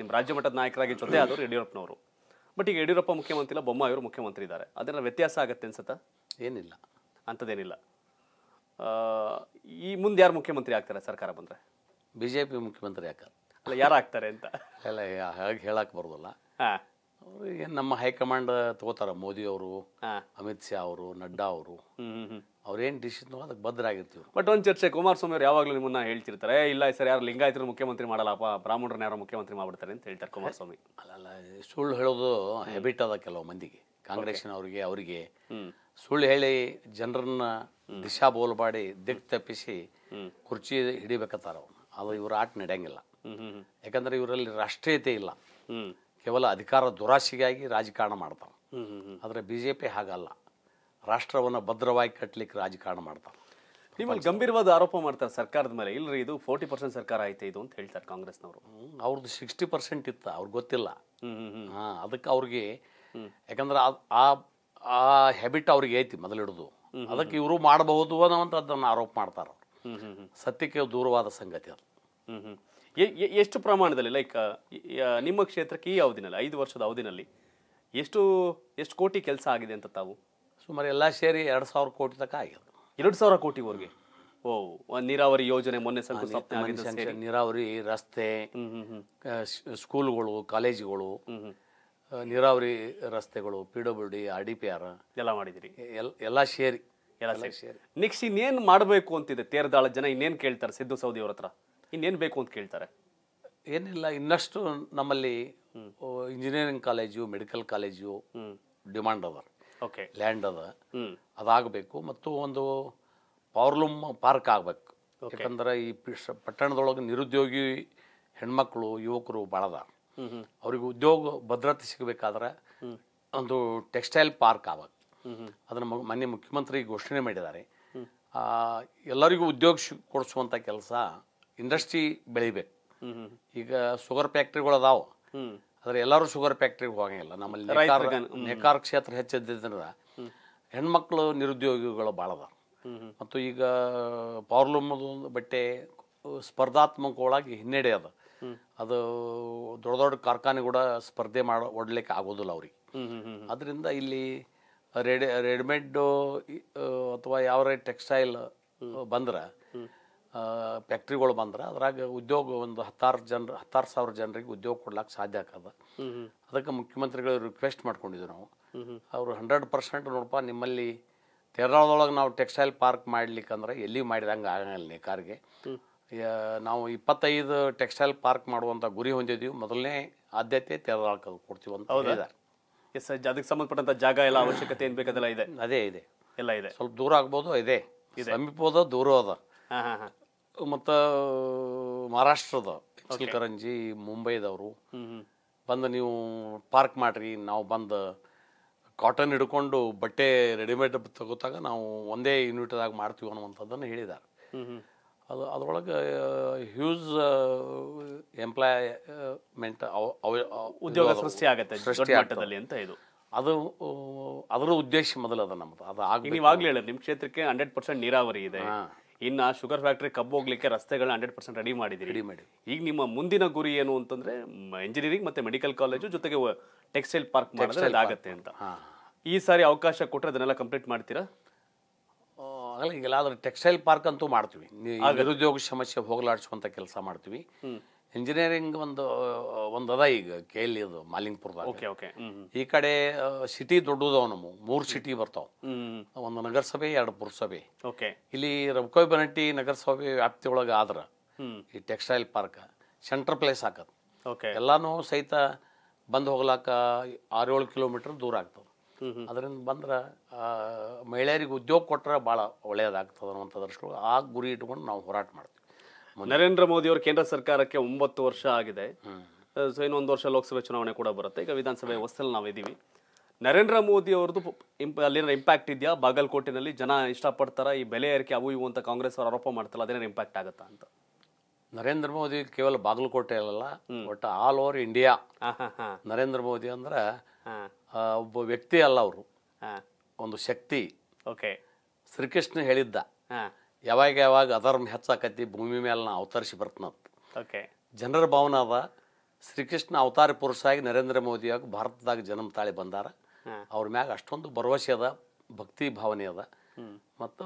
ನಿಮ್ಮ ರಾಜ್ಯ ಮಟ್ಟದ ನಾಯಕರಾಗಿ ಜೊತೆ ಆದರು ಯಡಿಯೂರಪ್ಪನವರು ಬಟ್ ಈಗ ಯಡಿಯೂರಪ್ಪ ಮುಖ್ಯಮಂತ್ರಿ ಇಲ್ಲ ಇವರು ಮುಖ್ಯಮಂತ್ರಿ ಇದ್ದಾರೆ ಅದರ ವ್ಯತ್ಯಾಸ ಆಗುತ್ತೆ ಅನ್ಸತ್ತ ಏನಿಲ್ಲ ಅಂಥದ್ದೇನಿಲ್ಲ ಈ ಮುಂದೆ ಯಾರು ಮುಖ್ಯಮಂತ್ರಿ ಆಗ್ತಾರೆ ಸರ್ಕಾರ ಬಂದರೆ ಬಿ ಜೆ ಪಿ ಮುಖ್ಯಮಂತ್ರಿ ಯಾಕೆ ಅಲ್ಲ ಯಾರು ಆಗ್ತಾರೆ ಅಂತ ಎಲ್ಲ ಹೇಳಕ್ಕೆ ಬರೋದಲ್ಲ ಹಾಂ ಅವ್ರಿಗೆ ನಮ್ಮ ಹೈಕಮಾಂಡ್ ತಗೋತಾರ ಮೋದಿ ಅವರು ಅಮಿತ್ ಶಾ ಅವರು ನಡ್ಡಾ ಅವರು ಅವ್ರೇನ್ ಡಿಸಿಷನ್ ಅದಕ್ಕೆ ಆಗಿರ್ತೀವಿ ಬಟ್ ಒಂದು ಚರ್ಚೆ ಕುಮಾರಸ್ವಾಮಿ ಅವ್ರು ಯಾವಾಗಲೂ ನಿಮ್ಮನ್ನ ಹೇಳ್ತಿರ್ತಾರೆ ಇಲ್ಲ ಸರ್ ಯಾರು ಲಿಂಗಾಯತರು ಮುಖ್ಯಮಂತ್ರಿ ಮಾಡಲ್ಲಪ್ಪ ಬ್ರಾಹ್ಮಣರನ್ನ ಯಾರು ಮುಖ್ಯಮಂತ್ರಿ ಮಾಡ್ಬಿಡ್ತಾರೆ ಅಂತ ಹೇಳ್ತಾರೆ ಕುಮಾರಸ್ವಾಮಿ ಅಲ್ಲ ಸುಳ್ಳು ಹೇಳೋದು ಹೆಬಿಟ್ ಅದ ಕೆಲವು ಮಂದಿಗೆ ಕಾಂಗ್ರೆಸ್ನವ್ರಿಗೆ ಅವರಿಗೆ ಸುಳ್ಳು ಹೇಳಿ ಜನರನ್ನ ದಿಶಾ ಬೋಲ್ ಮಾಡಿ ದಿಕ್ ತಪ್ಪಿಸಿ ಕುರ್ಚಿ ಹಿಡಿಬೇಕತ್ತಾರ ಅವರು ಅದು ಇವ್ರ ಆಟ ನಡೆಯಂಗಿಲ್ಲ ಯಾಕಂದ್ರೆ ಇವರಲ್ಲಿ ರಾಷ್ಟ್ರೀಯತೆ ಇಲ್ಲ ಕೇವಲ ಅಧಿಕಾರ ದುರಾಸೆಗಾಗಿ ರಾಜಕಾರಣ ಮಾಡ್ತಾವೆ ಆದರೆ ಬಿ ಜೆ ಪಿ ಹಾಗಲ್ಲ ರಾಷ್ಟ್ರವನ್ನು ಭದ್ರವಾಗಿ ಕಟ್ಟಲಿಕ್ಕೆ ರಾಜಕಾರಣ ಮಾಡ್ತಾವೆ ನಿಮ್ಮಲ್ಲಿ ಗಂಭೀರವಾದ ಆರೋಪ ಮಾಡ್ತಾರೆ ಸರ್ಕಾರದ ಮೇಲೆ ಇಲ್ಲರಿ ಇದು ಫೋರ್ಟಿ ಪರ್ಸೆಂಟ್ ಸರ್ಕಾರ ಐತೆ ಇದು ಅಂತ ಹೇಳ್ತಾರೆ ಕಾಂಗ್ರೆಸ್ನವರು ಅವ್ರದ್ದು ಸಿಕ್ಸ್ಟಿ ಪರ್ಸೆಂಟ್ ಇತ್ತು ಅವ್ರಿಗೆ ಗೊತ್ತಿಲ್ಲ ಹಾಂ ಅದಕ್ಕೆ ಅವ್ರಿಗೆ ಯಾಕಂದ್ರೆ ಆ ಆ ಹ್ಯಾಬಿಟ್ ಅವ್ರಿಗೆ ಐತಿ ಮೊದಲಿಡ್ದು ಅದಕ್ಕೆ ಇವರು ಮಾಡಬಹುದು ಅದನ್ನು ಆರೋಪ ಮಾಡ್ತಾರೆ ಸತ್ಯಕ್ಕೆ ದೂರವಾದ ಸಂಗತಿ ಅದು ಎಷ್ಟು ಪ್ರಮಾಣದಲ್ಲಿ ಲೈಕ್ ನಿಮ್ಮ ಕ್ಷೇತ್ರಕ್ಕೆ ಈ ಅವಧಿನಲ್ಲಿ ಐದು ವರ್ಷದ ಅವಧಿನಲ್ಲಿ ಎಷ್ಟು ಎಷ್ಟು ಕೋಟಿ ಕೆಲಸ ಆಗಿದೆ ಅಂತ ತಾವು ಸುಮಾರು ಎಲ್ಲ ಸೇರಿ ಎರಡು ಸಾವಿರ ಕೋಟಿ ತನಕ ಆಗಿದೆ ಎರಡು ಸಾವಿರ ಕೋಟಿವರೆಗೆ ಓ ನೀರಾವರಿ ಯೋಜನೆ ಮೊನ್ನೆ ಸಲ ನೀರಾವರಿ ರಸ್ತೆ ಸ್ಕೂಲ್ಗಳು ಕಾಲೇಜುಗಳು ನೀರಾವರಿ ರಸ್ತೆಗಳು P W D R D P R ಎಲ್ಲ ಮಾಡಿದಿರಿ ಎಲ್ಲ ಸೇರಿ ಎಲ್ಲ ಸೇರಿ ನೆಕ್ಸ್ಟ್ ಇನ್ನೇನು ಮಾಡಬೇಕು ಅಂತಿದೆ ತೇರದಾಳ ಜನ ಇನ್ನೇನು ಕೇಳ್ತಾರೆ ಸಿದ್ದು ಸೌದಿ ಅವ್ರ ಹತ್ರ ಇನ್ನೇನು ಬೇಕು ಅಂತ ಕೇಳ್ತಾರೆ ಏನಿಲ್ಲ ಇನ್ನಷ್ಟು ನಮ್ಮಲ್ಲಿ engineering college medical college demand ಅದ ಓಕೆ ಲ್ಯಾಂಡ್ ಅದ ಅದಾಗಬೇಕು ಮತ್ತು ಒಂದು ಪವರ್ಲೂಮ್ ಪಾರ್ಕ್ ಆಗಬೇಕು ಯಾಕಂದ್ರೆ ಈ ಪಟ್ಟಣದೊಳಗೆ ನಿರುದ್ಯೋಗಿ ಹೆಣ್ಮಕ್ಳು ಯುವಕರು ಭಾಳದ ಅವ್ರಿಗೆ ಉದ್ಯೋಗ ಭದ್ರತೆ ಸಿಗಬೇಕಾದ್ರೆ ಒಂದು ಟೆಕ್ಸ್ಟೈಲ್ ಪಾರ್ಕ್ ಆಗಬೇಕು ಅದನ್ನು ಮಾನ್ಯ ಮುಖ್ಯಮಂತ್ರಿ ಘೋಷಣೆ ಮಾಡಿದ್ದಾರೆ ಎಲ್ಲರಿಗೂ ಉದ್ಯೋಗ ಕೊಡಿಸುವಂಥ ಕೆಲಸ ಇಂಡಸ್ಟ್ರಿ ಬೆಳಿಬೇಕು ಈಗ ಶುಗರ್ ಫ್ಯಾಕ್ಟ್ರಿಗಳು ಅದಾವ ಆದ್ರೆ ಎಲ್ಲರೂ ಶುಗರ್ ಫ್ಯಾಕ್ಟ್ರಿಗೆ ಹೋಗಂಗಿಲ್ಲ ನಮ್ಮಲ್ಲಿ ನೇಕಾರ ಕ್ಷೇತ್ರ ಹೆಚ್ಚಿದ್ದರಿಂದ ಹೆಣ್ಮಕ್ಳು ನಿರುದ್ಯೋಗಿಗಳು ಭಾಳ ಅದಾವ ಮತ್ತು ಈಗ ಪಾರ್ಲೂಮ್ ಬಟ್ಟೆ ಸ್ಪರ್ಧಾತ್ಮಕ ಒಳಗೆ ಹಿನ್ನಡೆ ಅದ ಅದು ದೊಡ್ಡ ದೊಡ್ಡ ಕಾರ್ಖಾನೆ ಕೂಡ ಸ್ಪರ್ಧೆ ಮಾಡ ಒಡ್ಲಿಕ್ಕೆ ಆಗೋದಿಲ್ಲ ಅವ್ರಿಗೆ ಅದರಿಂದ ಇಲ್ಲಿ ರೆಡಿ ರೆಡಿಮೇಡ್ ಅಥವಾ ಯಾವ ಟೆಕ್ಸ್ಟೈಲ್ ಬಂದ್ರೆ ಫ್ಯಾಕ್ಟ್ರಿಗಳು ಬಂದ್ರೆ ಅದ್ರಾಗ ಉದ್ಯೋಗ ಒಂದು ಹತ್ತಾರು ಜನ ಹತ್ತಾರು ಸಾವಿರ ಜನರಿಗೆ ಉದ್ಯೋಗ ಕೊಡ್ಲಿಕ್ಕೆ ಸಾಧ್ಯ ಆಗ್ತದೆ ಅದಕ್ಕೆ ಮುಖ್ಯಮಂತ್ರಿಗಳು ರಿಕ್ವೆಸ್ಟ್ ಮಾಡ್ಕೊಂಡಿದ್ವಿ ನಾವು ಅವರು ಹಂಡ್ರೆಡ್ ಪರ್ಸೆಂಟ್ ನೋಡಪ್ಪ ನಿಮ್ಮಲ್ಲಿ ತೆರಳದೊಳಗೆ ನಾವು ಟೆಕ್ಸ್ಟೈಲ್ ಪಾರ್ಕ್ ಅಂದ್ರೆ ಎಲ್ಲಿ ಮಾಡಿದಂಗೆ ಆಗಂಗಿಲ್ಲ ಕಾರ್ಗೆ ನಾವು ಇಪ್ಪತ್ತೈದು ಟೆಕ್ಸ್ಟೈಲ್ ಪಾರ್ಕ್ ಮಾಡುವಂಥ ಗುರಿ ಹೊಂದಿದ್ದೀವಿ ಮೊದಲನೇ ಆದ್ಯತೆ ತೆರಳಕ್ಕೆ ಕೊಡ್ತೀವಿ ಅಂತ ಹೇಳಿದ್ದಾರೆ ಎಸ್ ಅದಕ್ಕೆ ಸಂಬಂಧಪಟ್ಟಂಥ ಜಾಗ ಎಲ್ಲ ಅವಶ್ಯಕತೆ ಏನು ಬೇಕಾದಲ್ಲ ಇದೆ ಅದೇ ಇದೆ ಎಲ್ಲ ಇದೆ ಸ್ವಲ್ಪ ದೂರ ಆಗ್ಬೋದು ಇದೆ ಸಮೀಪ ಹೋದ ದೂರ ಹೋದ ಮತ್ತು ಮಹಾರಾಷ್ಟ್ರದ ಕರಂಜಿ ಮುಂಬೈದವರು ಬಂದು ನೀವು ಪಾರ್ಕ್ ಮಾಡಿರಿ ನಾವು ಬಂದು ಕಾಟನ್ ಹಿಡ್ಕೊಂಡು ಬಟ್ಟೆ ರೆಡಿಮೇಡ್ ತಗೋತಾಗ ನಾವು ಒಂದೇ ಯೂನಿಟ್ದಾಗ ಮಾಡ್ತೀವಿ ಅನ್ನುವಂಥದ್ದನ್ನು ಹೇಳಿದ್ದಾರೆ ಅದು ಅದರೊಳಗೆ ಹ್ಯೂಜ್ ಎಂಪ್ಲಾಯ್ಮೆಂಟ್ ಉದ್ಯೋಗ ಸೃಷ್ಟಿ ಆಗುತ್ತೆ ಸೃಷ್ಟಿ ಮಟ್ಟದಲ್ಲಿ ಅಂತ ಇದು ಅದು ಅದರ ಉದ್ದೇಶ ಮೊದಲು ಅದು ನಮ್ಮದು ಅದು ನೀವು ನೀವಾಗಲೇ ಹೇಳಿ ನಿಮ್ಮ ಕ್ಷೇತ್ರಕ್ಕೆ ಹಂಡ್ರೆಡ್ ಪರ್ಸೆಂಟ್ ನೀರಾವರಿ ಇದೆ ಇನ್ನು ಶುಗರ್ ಫ್ಯಾಕ್ಟ್ರಿ ಕಬ್ಬು ಹೋಗ್ಲಿಕ್ಕೆ ರಸ್ತೆಗಳನ್ನ ಹಂಡ್ರೆಡ್ ಪರ್ಸೆಂಟ್ ರೆಡಿ ಮಾಡಿದ್ದೀವಿ ರೆಡಿ ಮಾಡಿ ಈಗ ನಿಮ್ಮ ಮುಂದಿನ ಗುರಿ ಏನು ಅಂತಂದ್ರೆ ಇಂಜಿನಿಯರಿಂಗ್ ಮತ್ತೆ ಮೆಡಿಕಲ್ ಕಾಲೇಜು ಜೊತೆಗೆ ಟೆಕ್ಸ್ಟೈಲ್ ಪಾರ್ಕ್ ಮಾಡಿದ್ರೆ ಇದಾಗತ್ತೆ ಅಂತ ಈ ಸಾರಿ ಅವಕಾಶ ಕೊಟ್ಟರೆ ಅದನ್ನೆಲ್ಲ ಕಂಪ್ಲೀಟ್ ಮಾಡ್ತೀರಾ ಆಗಲ್ಲ ಈಗೆಲ್ಲ ಟೆಕ್ಸ್ಟೈಲ್ ಪಾರ್ಕ್ ಅಂತೂ ಮಾಡ್ತೀವಿ ನಿರುದ್ಯೋಗ ಸಮಸ್ಯೆ ಹೋಗಲಾಡಿಸುವಂತ ಕೆಲಸ ಮಾಡ್ತೀವಿ ಇಂಜಿನಿಯರಿಂಗ್ ಒಂದು ಒಂದು ಅದ ಈಗ ಎಲ್ e ಅದು ಮಾಲಿಂಗ್ಪುರದಾಗ ಓಕೆ ಓಕೆ ಈ ಕಡೆ ಸಿಟಿ ದೊಡ್ಡದವ ನಮ್ಮ ಮೂರು ಸಿಟಿ ಬರ್ತಾವ ಒಂದು ನಗರಸಭೆ ಎರಡು ಪುರಸಭೆ ಓಕೆ ಇಲ್ಲಿ ರಬ್ಕೋಯ್ ಬನಟ್ಟಿ ನಗರಸಭೆ ವ್ಯಾಪ್ತಿಯೊಳಗೆ ಆದ್ರ ಈ ಟೆಕ್ಸ್ಟೈಲ್ ಪಾರ್ಕ್ ಸೆಂಟ್ರ್ ಪ್ಲೇಸ್ ಹಾಕತ್ ಓಕೆ ಎಲ್ಲಾನು ಸಹಿತ ಬಂದು ಹೋಗ್ಲಾಕ ಆರೇಳು ಕಿಲೋಮೀಟರ್ ದೂರ ಆಗ್ತದೆ ಅದರಿಂದ ಬಂದ್ರ ಮಹಿಳೆಯರಿಗೆ ಉದ್ಯೋಗ ಕೊಟ್ರೆ ಭಾಳ ಒಳ್ಳೆಯದಾಗ್ತದೆ ಅನ್ನುವಂಥ ಆ ಗುರಿ ಇಟ್ಕೊಂಡು ನಾವು ಹೋರಾಟ ಮಾಡ್ತೀವಿ ನರೇಂದ್ರ ಮೋದಿ ಅವರು ಕೇಂದ್ರ ಸರ್ಕಾರಕ್ಕೆ ಒಂಬತ್ತು ವರ್ಷ ಆಗಿದೆ ಸೊ ಇನ್ನೊಂದು ವರ್ಷ ಲೋಕಸಭೆ ಚುನಾವಣೆ ಕೂಡ ಬರುತ್ತೆ ಈಗ ವಿಧಾನಸಭೆ ವ್ಯವಸ್ಥೆಯಲ್ಲಿ ಇದ್ದೀವಿ ನರೇಂದ್ರ ಮೋದಿ ಅವ್ರದ್ದು ಇಂಪ್ ಅಲ್ಲಿನ ಇಂಪ್ಯಾಕ್ಟ್ ಇದೆಯಾ ಬಾಗಲಕೋಟೆನಲ್ಲಿ ಜನ ಇಷ್ಟಪಡ್ತಾರ ಈ ಬೆಲೆ ಏರಿಕೆ ಅವು ಇವು ಅಂತ ಕಾಂಗ್ರೆಸ್ ಅವರು ಆರೋಪ ಮಾಡ್ತಾರಲ್ಲ ಅದೇನಾರು ಇಂಪ್ಯಾಕ್ಟ್ ಆಗುತ್ತಾ ಅಂತ ನರೇಂದ್ರ ಮೋದಿ ಕೇವಲ ಬಾಗಲಕೋಟೆ ಅಲ್ಲ ಒಟ್ಟು all over India Narendra Modi ಅಂದ್ರೆ ಒಬ್ಬ ವ್ಯಕ್ತಿ ಅಲ್ಲ ಅವರು ಒಂದು ಶಕ್ತಿ ಓಕೆ ಶ್ರೀಕೃಷ್ಣ ಹೇಳಿದ್ದ ಯಾವಾಗ ಯಾವಾಗ ಅಧರ್ಮ ಹೆಚ್ಚಾಕತಿ ಭೂಮಿ ಮೇಲೆ ನಾ ಅವತರಿಸಿ ಬರ್ತನತ್ ಓಕೆ ಜನರ ಭಾವನೆ ಅದ ಶ್ರೀಕೃಷ್ಣ ಅವತಾರ ಪುರುಷ ಆಗಿ ನರೇಂದ್ರ ಆಗಿ ಭಾರತದಾಗ ಜನ್ಮ ತಾಳಿ ಬಂದಾರ ಅವ್ರ ಮ್ಯಾಗ ಅಷ್ಟೊಂದು ಭರವಸೆ ಅದ ಭಕ್ತಿ ಭಾವನೆ ಅದ ಮತ್ತು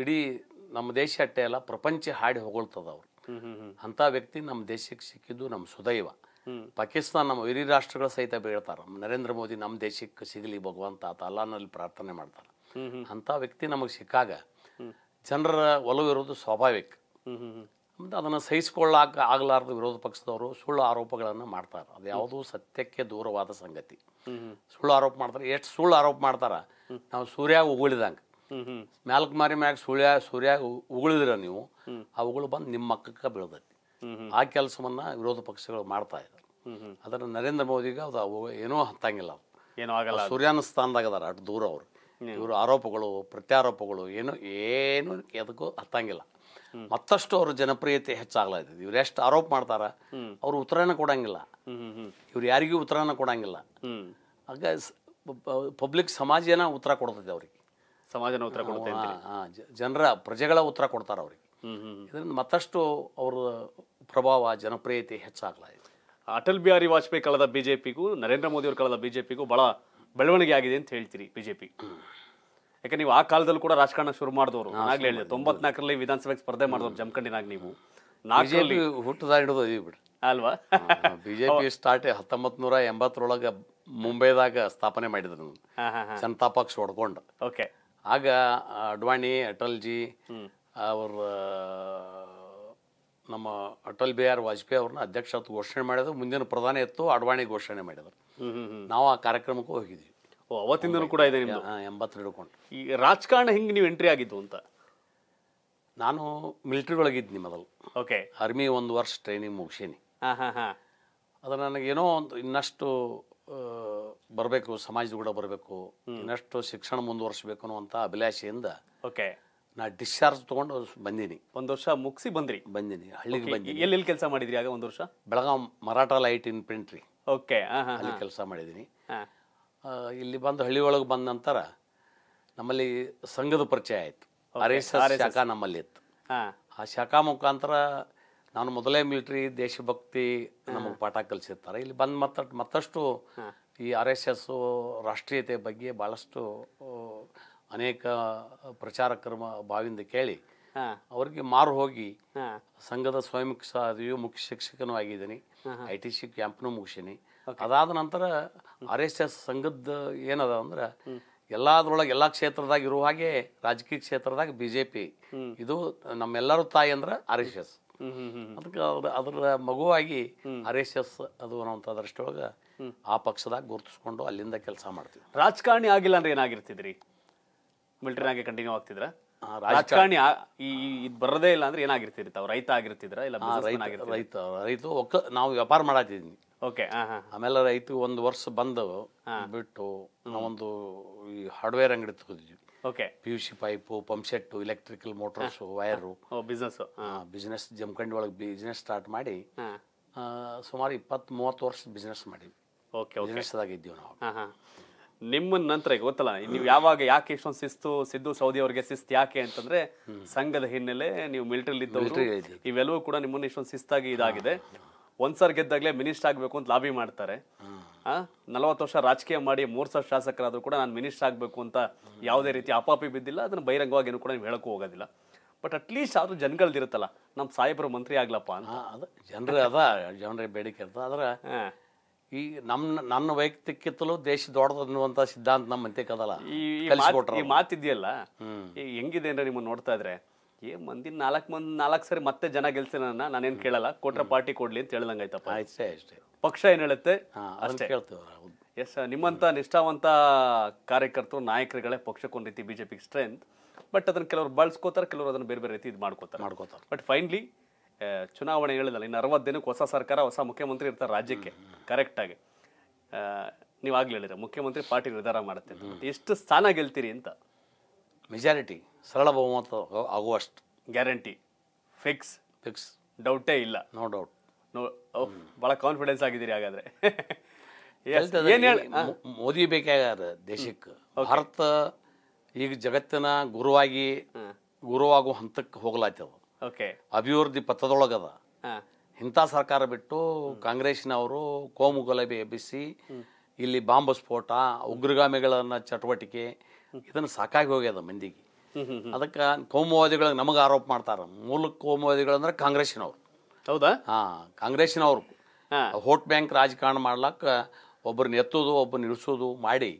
ಇಡೀ ನಮ್ಮ ದೇಶ ಅಟ್ಟೆ ಅಲ್ಲ ಪ್ರಪಂಚ ಹಾಡಿ ಹೊಗಳ್ತದ ಅವ್ರು ಅಂಥ ವ್ಯಕ್ತಿ ನಮ್ಮ ದೇಶಕ್ಕೆ ಸಿಕ್ಕಿದ್ದು ನಮ್ಮ ಸುದೈವ ಪಾಕಿಸ್ತಾನ ನಮ್ಮ ಇಡೀ ರಾಷ್ಟ್ರಗಳ ಸಹಿತ ಬೀಳ್ತಾರೆ ನರೇಂದ್ರ ಮೋದಿ ನಮ್ಮ ದೇಶಕ್ಕೆ ಸಿಗಲಿ ಭಗವಂತ ಆತ ಅಲ್ಲಾನಲ್ಲಿ ಪ್ರಾರ್ಥನೆ ಮಾಡ್ತಾರೆ ಅಂಥ ವ್ಯಕ್ತಿ ನಮಗೆ ಸಿಕ್ಕಾಗ ಜನರ ಒಲವಿರೋದು ಸ್ವಾಭಾವಿಕ ಮತ್ತು ಅದನ್ನು ಸಹಿಸ್ಕೊಳ್ಳಾಕ ಆಗಲಾರ್ದು ವಿರೋಧ ಪಕ್ಷದವರು ಸುಳ್ಳು ಆರೋಪಗಳನ್ನು ಮಾಡ್ತಾರೆ ಅದು ಯಾವುದೂ ಸತ್ಯಕ್ಕೆ ದೂರವಾದ ಸಂಗತಿ ಸುಳ್ಳು ಆರೋಪ ಮಾಡ್ತಾರೆ ಎಷ್ಟು ಸುಳ್ಳು ಆರೋಪ ಮಾಡ್ತಾರೆ ನಾವು ಸೂರ್ಯ ಉಗುಳಿದಂಗೆ ಮ್ಯಾಲ್ಕ್ ಮಾರಿ ಮ್ಯಾಗ ಸುಳ್ಯ ಸೂರ್ಯ ಉಗುಳಿದ್ರೆ ನೀವು ಆ ಉಗುಳು ಬಂದು ನಿಮ್ಮ ಮಕ್ಕಕ್ಕೆ ಬೀಳ್ತೈತಿ ಆ ಕೆಲಸವನ್ನು ವಿರೋಧ ಪಕ್ಷಗಳು ಮಾಡ್ತಾ ಇದ್ದಾರೆ ಅದನ್ನು ನರೇಂದ್ರ ಮೋದಿಗೆ ಅದು ಏನೋ ಹತ್ತಂಗಿಲ್ಲ ಏನೋ ಆಗಲ್ಲ ಸೂರ್ಯನ ಸ್ಥಾನದಾಗ ಅದಾರ ಅಷ್ಟು ದೂರ ಅವರು ಇವರು ಆರೋಪಗಳು ಪ್ರತ್ಯಾರೋಪಗಳು ಏನು ಏನು ಎದಕ್ಕೂ ಹತ್ತಂಗಿಲ್ಲ ಮತ್ತಷ್ಟು ಅವ್ರ ಜನಪ್ರಿಯತೆ ಹೆಚ್ಚಾಗ್ಲಾಯ್ತದೆ ಇವ್ರು ಎಷ್ಟು ಆರೋಪ ಮಾಡ್ತಾರ ಅವ್ರು ಉತ್ತರನ ಕೊಡಂಗಿಲ್ಲ ಇವ್ರು ಯಾರಿಗೂ ಉತ್ತರನ ಕೊಡಂಗಿಲ್ಲ ಆಗ ಪಬ್ಲಿಕ್ ಸಮಾಜ ಏನ ಉತ್ತರ ಕೊಡ್ತದೆ ಅವ್ರಿಗೆ ಸಮಾಜನ ಉತ್ತರ ಕೊಡ್ತಾರೆ ಜನರ ಪ್ರಜೆಗಳ ಉತ್ತರ ಕೊಡ್ತಾರ ಅವ್ರಿಗೆ ಇದರಿಂದ ಮತ್ತಷ್ಟು ಅವ್ರ ಪ್ರಭಾವ ಜನಪ್ರಿಯತೆ ಇದೆ ಅಟಲ್ ಬಿಹಾರಿ ವಾಜಪೇಯಿ ಕಳೆದ ಬಿಜೆಪಿಗೂ ನರೇಂದ್ರ ಮೋದಿ ಅವರು ಕಳೆದ ಬಿಜೆಪಿಗೂ ಬಹಳ ಬೆಳವಣಿಗೆ ಆಗಿದೆ ಅಂತ ಹೇಳ್ತೀರಿ ಬಿಜೆಪಿ ಯಾಕೆ ನೀವು ಆ ಕಾಲದಲ್ಲೂ ಕೂಡ ರಾಜಕಾರಣ ಶುರು ಮಾಡಿದವರು ಹೇಳಿದೆ ತೊಂಬತ್ನಾಲ್ಕರಲ್ಲಿ ವಿಧಾನಸಭೆಗೆ ಸ್ಪರ್ಧೆ ಮಾಡಿದವರು ಜಮಖಂಡಿನಾಗ ನೀವು ನಾಲ್ಕರಲ್ಲಿ ಬಿಡ್ರಿ ಅಲ್ವಾ ಬಿಜೆಪಿ ಸ್ಟಾರ್ಟ್ ಹತ್ತೊಂಬತ್ ನೂರ ಎಂಬತ್ತರೊಳಗೆ ಮುಂಬೈದಾಗ ಸ್ಥಾಪನೆ ಮಾಡಿದ್ರು ಜನತಾ ಪಕ್ಷ ಹೊಡ್ಕೊಂಡು ಓಕೆ ಆಗ ಅಡ್ವಾಣಿ ಜಿ ಅವ್ರ ನಮ್ಮ ಅಟಲ್ ಬಿಹಾರಿ ವಾಜಪೇಯಿ ಅವ್ರನ್ನ ಅಧ್ಯಕ್ಷ ಘೋಷಣೆ ಮಾಡಿದ್ರು ಮುಂದಿನ ಪ್ರಧಾನಿ ಎತ್ತು ಅಡ್ವಾಣಿ ಘೋಷಣೆ ಮಾಡಿದ್ರು ನಾವು ಆ ಕಾರ್ಯಕ್ರಮಕ್ಕೂ ಹೋಗಿದ್ವಿ ಓ ಅವತ್ತಿಂದ ಕೂಡ ಇದೆ ನಿಮ್ಮ ಎಂಬತ್ತು ಹಿಡ್ಕೊಂಡು ಈ ರಾಜಕಾರಣ ಹಿಂಗೆ ನೀವು ಎಂಟ್ರಿ ಆಗಿದ್ದು ಅಂತ ನಾನು ಮಿಲಿಟರಿ ಒಳಗಿದ್ದೀನಿ ಮೊದಲು ಓಕೆ ಆರ್ಮಿ ಒಂದು ವರ್ಷ ಟ್ರೈನಿಂಗ್ ಮುಗಿಸೀನಿ ಅದು ನನಗೇನೋ ಒಂದು ಇನ್ನಷ್ಟು ಬರಬೇಕು ಸಮಾಜದ ಕೂಡ ಬರಬೇಕು ಇನ್ನಷ್ಟು ಶಿಕ್ಷಣ ಮುಂದುವರಿಸಬೇಕು ಅನ್ನುವಂಥ ಅಭಿಲಾಷೆಯಿಂದ ಓಕೆ ನಾ ಡಿಸ್ಚಾರ್ಜ್ ತೊಗೊಂಡು ಬಂದೀನಿ ಒಂದು ವರ್ಷ ಮುಗಿಸಿ ಬಂದ್ರಿ ಬಂದೀನಿ ಹಳ್ಳಿಗೆ ಬಂದಿ ಎಲ್ಲೆಲ್ಲಿ ಕೆಲಸ ಮಾಡಿದ್ರಿ ಆಗ ಒಂದು ವರ್ಷ Belgaum Maratha light infantry okay ಅಲ್ಲಿ ಕೆಲಸ ಮಾಡಿದ್ದೀನಿ ಇಲ್ಲಿ ಬಂದು ಹಳ್ಳಿ ಒಳಗೆ ಬಂದ ನಂತರ ನಮ್ಮಲ್ಲಿ ಸಂಘದ ಪರಿಚಯ ಆಯಿತು ಆರ್ ಎಸ್ ಎಸ್ ಶಾಖಾ ನಮ್ಮಲ್ಲಿ ಇತ್ತು ಆ ಶಾಖಾ ಮುಖಾಂತರ ನಾನು ಮೊದಲೇ ಮಿಲಿಟ್ರಿ ದೇಶಭಕ್ತಿ ನಮಗೆ ಪಾಠ ಕಲಿಸಿರ್ತಾರೆ ಇಲ್ಲಿ ಬಂದು ಮತ್ತ ಮತ್ತಷ್ಟು ಈ ಆರ್ ಎಸ್ ಎಸ್ ರಾಷ್ಟ್ರೀಯತೆ ಬಗ್ಗೆ ಭಾಳಷ್ಟು ಅನೇಕ ಪ್ರಚಾರಕರ ಬಾವಿಂದ ಕೇಳಿ ಅವ್ರಿಗೆ ಮಾರು ಹೋಗಿ ಸಂಘದ ಸ್ವಯಂ ಮುಖ್ಯ ಶಿಕ್ಷಕನೂ ಆಗಿದ್ದೀನಿ ಐ ಟಿ ಸಿ ಕ್ಯಾಂಪ್ನೂ ಮುಗಿಸೀನಿ ಅದಾದ ನಂತರ ಆರ್ ಎಸ್ ಎಸ್ ಸಂಘದ ಏನದ ಅಂದ್ರೆ ಎಲ್ಲದ್ರೊಳಗೆ ಎಲ್ಲಾ ಕ್ಷೇತ್ರದಾಗ ಇರುವ ಹಾಗೆ ರಾಜಕೀಯ ಕ್ಷೇತ್ರದಾಗ ಬಿಜೆಪಿ ಇದು ನಮ್ಮೆಲ್ಲರೂ ತಾಯಿ ಅಂದ್ರೆ ಆರ್ ಎಸ್ ಎಸ್ ಅದಕ್ಕೆ ಅದರ ಮಗುವಾಗಿ ಆರ್ ಎಸ್ ಎಸ್ ಅದು ದೃಷ್ಟಿಯೊಳಗೆ ಆ ಪಕ್ಷದಾಗ ಗುರುತಿಸ್ಕೊಂಡು ಅಲ್ಲಿಂದ ಕೆಲಸ ಮಾಡ್ತೀವಿ ರಾಜಕಾರಣಿ ಆಗಿಲ್ಲ ಅಂದ್ರೆ ಏನಾಗಿರ್ತಿದ್ರಿ ಆಗಿ ಕಂಟಿನ್ಯೂ ಆಗ್ತಿದ್ರ ರಾಜಕಾರಣಿ ಈ ಬರದೇ ಇಲ್ಲ ಅಂದ್ರೆ ಏನಾಗಿರ್ತೀರಿ ತಾವ್ ರೈತ ಆಗಿರ್ತಿದ್ರ ಇಲ್ಲ ರೈತ ರೈತ ಒಕ್ಕ ನಾವು ವ್ಯಾಪಾರ ಮಾಡಾತಿದ್ವಿ ಓಕೆ ಆಮೇಲೆ ರೈತ ಒಂದು ವರ್ಷ ಬಂದು ಬಿಟ್ಟು ನಾವೊಂದು ಈ ಹಾರ್ಡ್ವೇರ್ ಅಂಗಡಿ ತಗೋದಿದ್ವಿ okay P V C pipe pump set electrical motors wire business business Jamkhandi ಒಳಗೆ ಬಿಸ್ನೆಸ್ ಸ್ಟಾರ್ಟ್ ಮಾಡಿ ಸುಮಾರು ಇಪ್ಪತ್ತು ಮೂವತ್ತು ವರ್ಷ ಬಿಸ್ನೆಸ್ ಮಾಡಿದ್ವಿ ಓಕೆ ಇದ್ದೀವಿ ನಾವು ನಿಮ್ಮ ನಂತರ ಗೊತ್ತಲ್ಲ ನೀವು ಯಾವಾಗ ಯಾಕೆ ಇಷ್ಟೊಂದು ಶಿಸ್ತು ಸಿದ್ದು ಸೌದಿ ಅವರಿಗೆ ಶಿಸ್ತು ಯಾಕೆ ಅಂತಂದ್ರೆ ಸಂಘದ ಹಿನ್ನೆಲೆ ನೀವು ಮಿಲಿಟರಿ ಇದ್ದವರು ಇವೆಲ್ಲವೂ ಕೂಡ ನಿಮ್ಮನ್ನ ಇಷ್ಟೊಂದು ಶಿಸ್ತಾಗಿ ಇದಾಗಿದೆ ಒಂದ್ಸರ್ ಗೆದ್ದಾಗಲೇ ಮಿನಿಸ್ಟರ್ ಆಗಬೇಕು ಅಂತ ಲಾಬಿ ಮಾಡ್ತಾರೆ ನಲವತ್ತು ವರ್ಷ ರಾಜಕೀಯ ಮಾಡಿ ಮೂರು ಸಾವಿರ ಶಾಸಕರಾದರೂ ಕೂಡ ನಾನು ಮಿನಿಸ್ಟರ್ ಆಗಬೇಕು ಅಂತ ಯಾವುದೇ ರೀತಿ ಅಪಾಪಿ ಬಿದ್ದಿಲ್ಲ ಅದನ್ನ ಬಹಿರಂಗವಾಗಿ ಕೂಡ ನೀವು ಹೇಳಕ್ಕೂ ಹೋಗೋದಿಲ್ಲ ಬಟ್ ಅಟ್ಲೀಸ್ಟ್ ಆದರೂ ಜನಗಳದಿರುತ್ತಲ್ಲ ನಮ್ಮ ಸಾಹೇಬರು ಮಂತ್ರಿ ಆಗ್ಲಪ್ಪ ಅಂತ ಜನರ ಅದ ಜನರ ಬೇಡಿಕೆ ಇರ್ತದೆ ಆದ್ರೆ ಈ ನಮ್ಮ ನನ್ನ ವೈಯಕ್ತಿಕತ್ತಲೂ ದೇಶ ದೊಡ್ಡದ ಅನ್ನುವಂಥ ಸಿದ್ಧಾಂತ ನಮ್ಮ ಕದಲ್ಲ ಈ ಮಾತಿದೆಯಲ್ಲ ಹೆಂಗಿದೆ ಅಂದ್ರೆ ನಿಮ್ಮನ್ನು ನೋಡ್ತಾ ಇದ್ರೆ ಏ ಮಂದಿ ನಾಲ್ಕು ಮಂದಿ ನಾಲ್ಕು ಸರಿ ಮತ್ತೆ ಜನ ಗೆಲ್ಸಿನ ನಾನೇನ್ ನಾನೇನು ಕೇಳಲ್ಲ ಕೊಟ್ರ ಪಾರ್ಟಿ ಕೊಡ್ಲಿ ಅಂತ ಹೇಳ್ದಂಗೆ ಆಯ್ತಪ್ಪ ಅಷ್ಟೇ ಅಷ್ಟೇ ಪಕ್ಷ ಏನು ಹೇಳುತ್ತೆ ಅಷ್ಟೇ ಎಸ್ ನಿಮ್ಮಂಥ ನಿಷ್ಠಾವಂತ ಕಾರ್ಯಕರ್ತರು ನಾಯಕರುಗಳೇ ಪಕ್ಷಕ್ಕೊಂದು ರೀತಿ ಬಿಜೆಪಿ ಸ್ಟ್ರೆಂತ್ ಬಟ್ ಅದನ್ನ ಕೆಲವರು ಬಳಸ್ಕೋತಾರೆ ಕೆಲವರು ಅದನ್ನ ಬೇರೆ ಬೇರೆ ರೀತಿ ಇದು ಮಾಡ್ಕೋತಾರೆ ಮಾಡ್ಕೋತಾರೆ ಬಟ್ ಫೈನ್ಲಿ ಚುನಾವಣೆ ಹೇಳಿದಲ್ಲ ಇನ್ನು ಅರವತ್ತು ದಿನಕ್ಕೆ ಹೊಸ ಸರ್ಕಾರ ಹೊಸ ಮುಖ್ಯಮಂತ್ರಿ ಇರ್ತಾರೆ ರಾಜ್ಯಕ್ಕೆ ಕರೆಕ್ಟಾಗಿ ನೀವು ಆಗಲಿ ಹೇಳಿದ್ರೆ ಮುಖ್ಯಮಂತ್ರಿ ಪಾರ್ಟಿ ನಿರ್ಧಾರ ಮಾಡುತ್ತೆ ಅಂತ ಎಷ್ಟು ಸ್ಥಾನ ಗೆಲ್ತೀರಿ ಅಂತ ಮೆಜಾರಿಟಿ ಸರಳ ಬಹುಮತ ಆಗುವಷ್ಟು ಗ್ಯಾರಂಟಿ ಫಿಕ್ಸ್ ಫಿಕ್ಸ್ ಡೌಟೇ ಇಲ್ಲ ನೋ ಡೌಟ್ ನೋ ಭಾಳ ಕಾನ್ಫಿಡೆನ್ಸ್ ಆಗಿದ್ದೀರಿ ಹಾಗಾದರೆ ಮೋದಿ ಬೇಕಾಗ್ಯದ ದೇಶಕ್ಕೆ ಭಾರತ ಈಗ ಜಗತ್ತಿನ ಗುರುವಾಗಿ ಗುರುವಾಗುವ ಹಂತಕ್ಕೆ ಹೋಗ್ಲಾಯ್ತದ ಓಕೆ ಅಭಿವೃದ್ಧಿ ಪಥದೊಳಗದ ಇಂಥ ಸರ್ಕಾರ ಬಿಟ್ಟು ಕಾಂಗ್ರೆಸ್ನವರು ಕೋಮು ಗಲಭೆ ಎಬ್ಬಿಸಿ ಇಲ್ಲಿ ಬಾಂಬ್ ಸ್ಫೋಟ ಉಗ್ರಗಾಮಿಗಳನ್ನ ಚಟುವಟಿಕೆ ಇದನ್ನ ಸಾಕಾಗಿ ಹೋಗ್ಯದ ಮಂದಿಗೆ ಅದಕ್ಕೆ ಕೋಮುವಾದಿಗಳಿಗೆ ನಮಗೆ ಆರೋಪ ಮಾಡ್ತಾರ ಮೂಲ ಕೋಮುವಾದಿಗಳಂದ್ರೆ ಕಾಂಗ್ರೆಸ್ನವ್ರು ಹೌದಾ ಹಾ ಕಾಂಗ್ರೆಸ್ನವ್ರು ವೋಟ್ ಬ್ಯಾಂಕ್ ರಾಜಕಾರಣ ಮಾಡ್ಲಾಕ ಒಬ್ಬರನ್ನ ಎತ್ತೋದು ಒಬ್ಬರನ್ನ ಇಳಿಸೋದು ಮಾಡಿ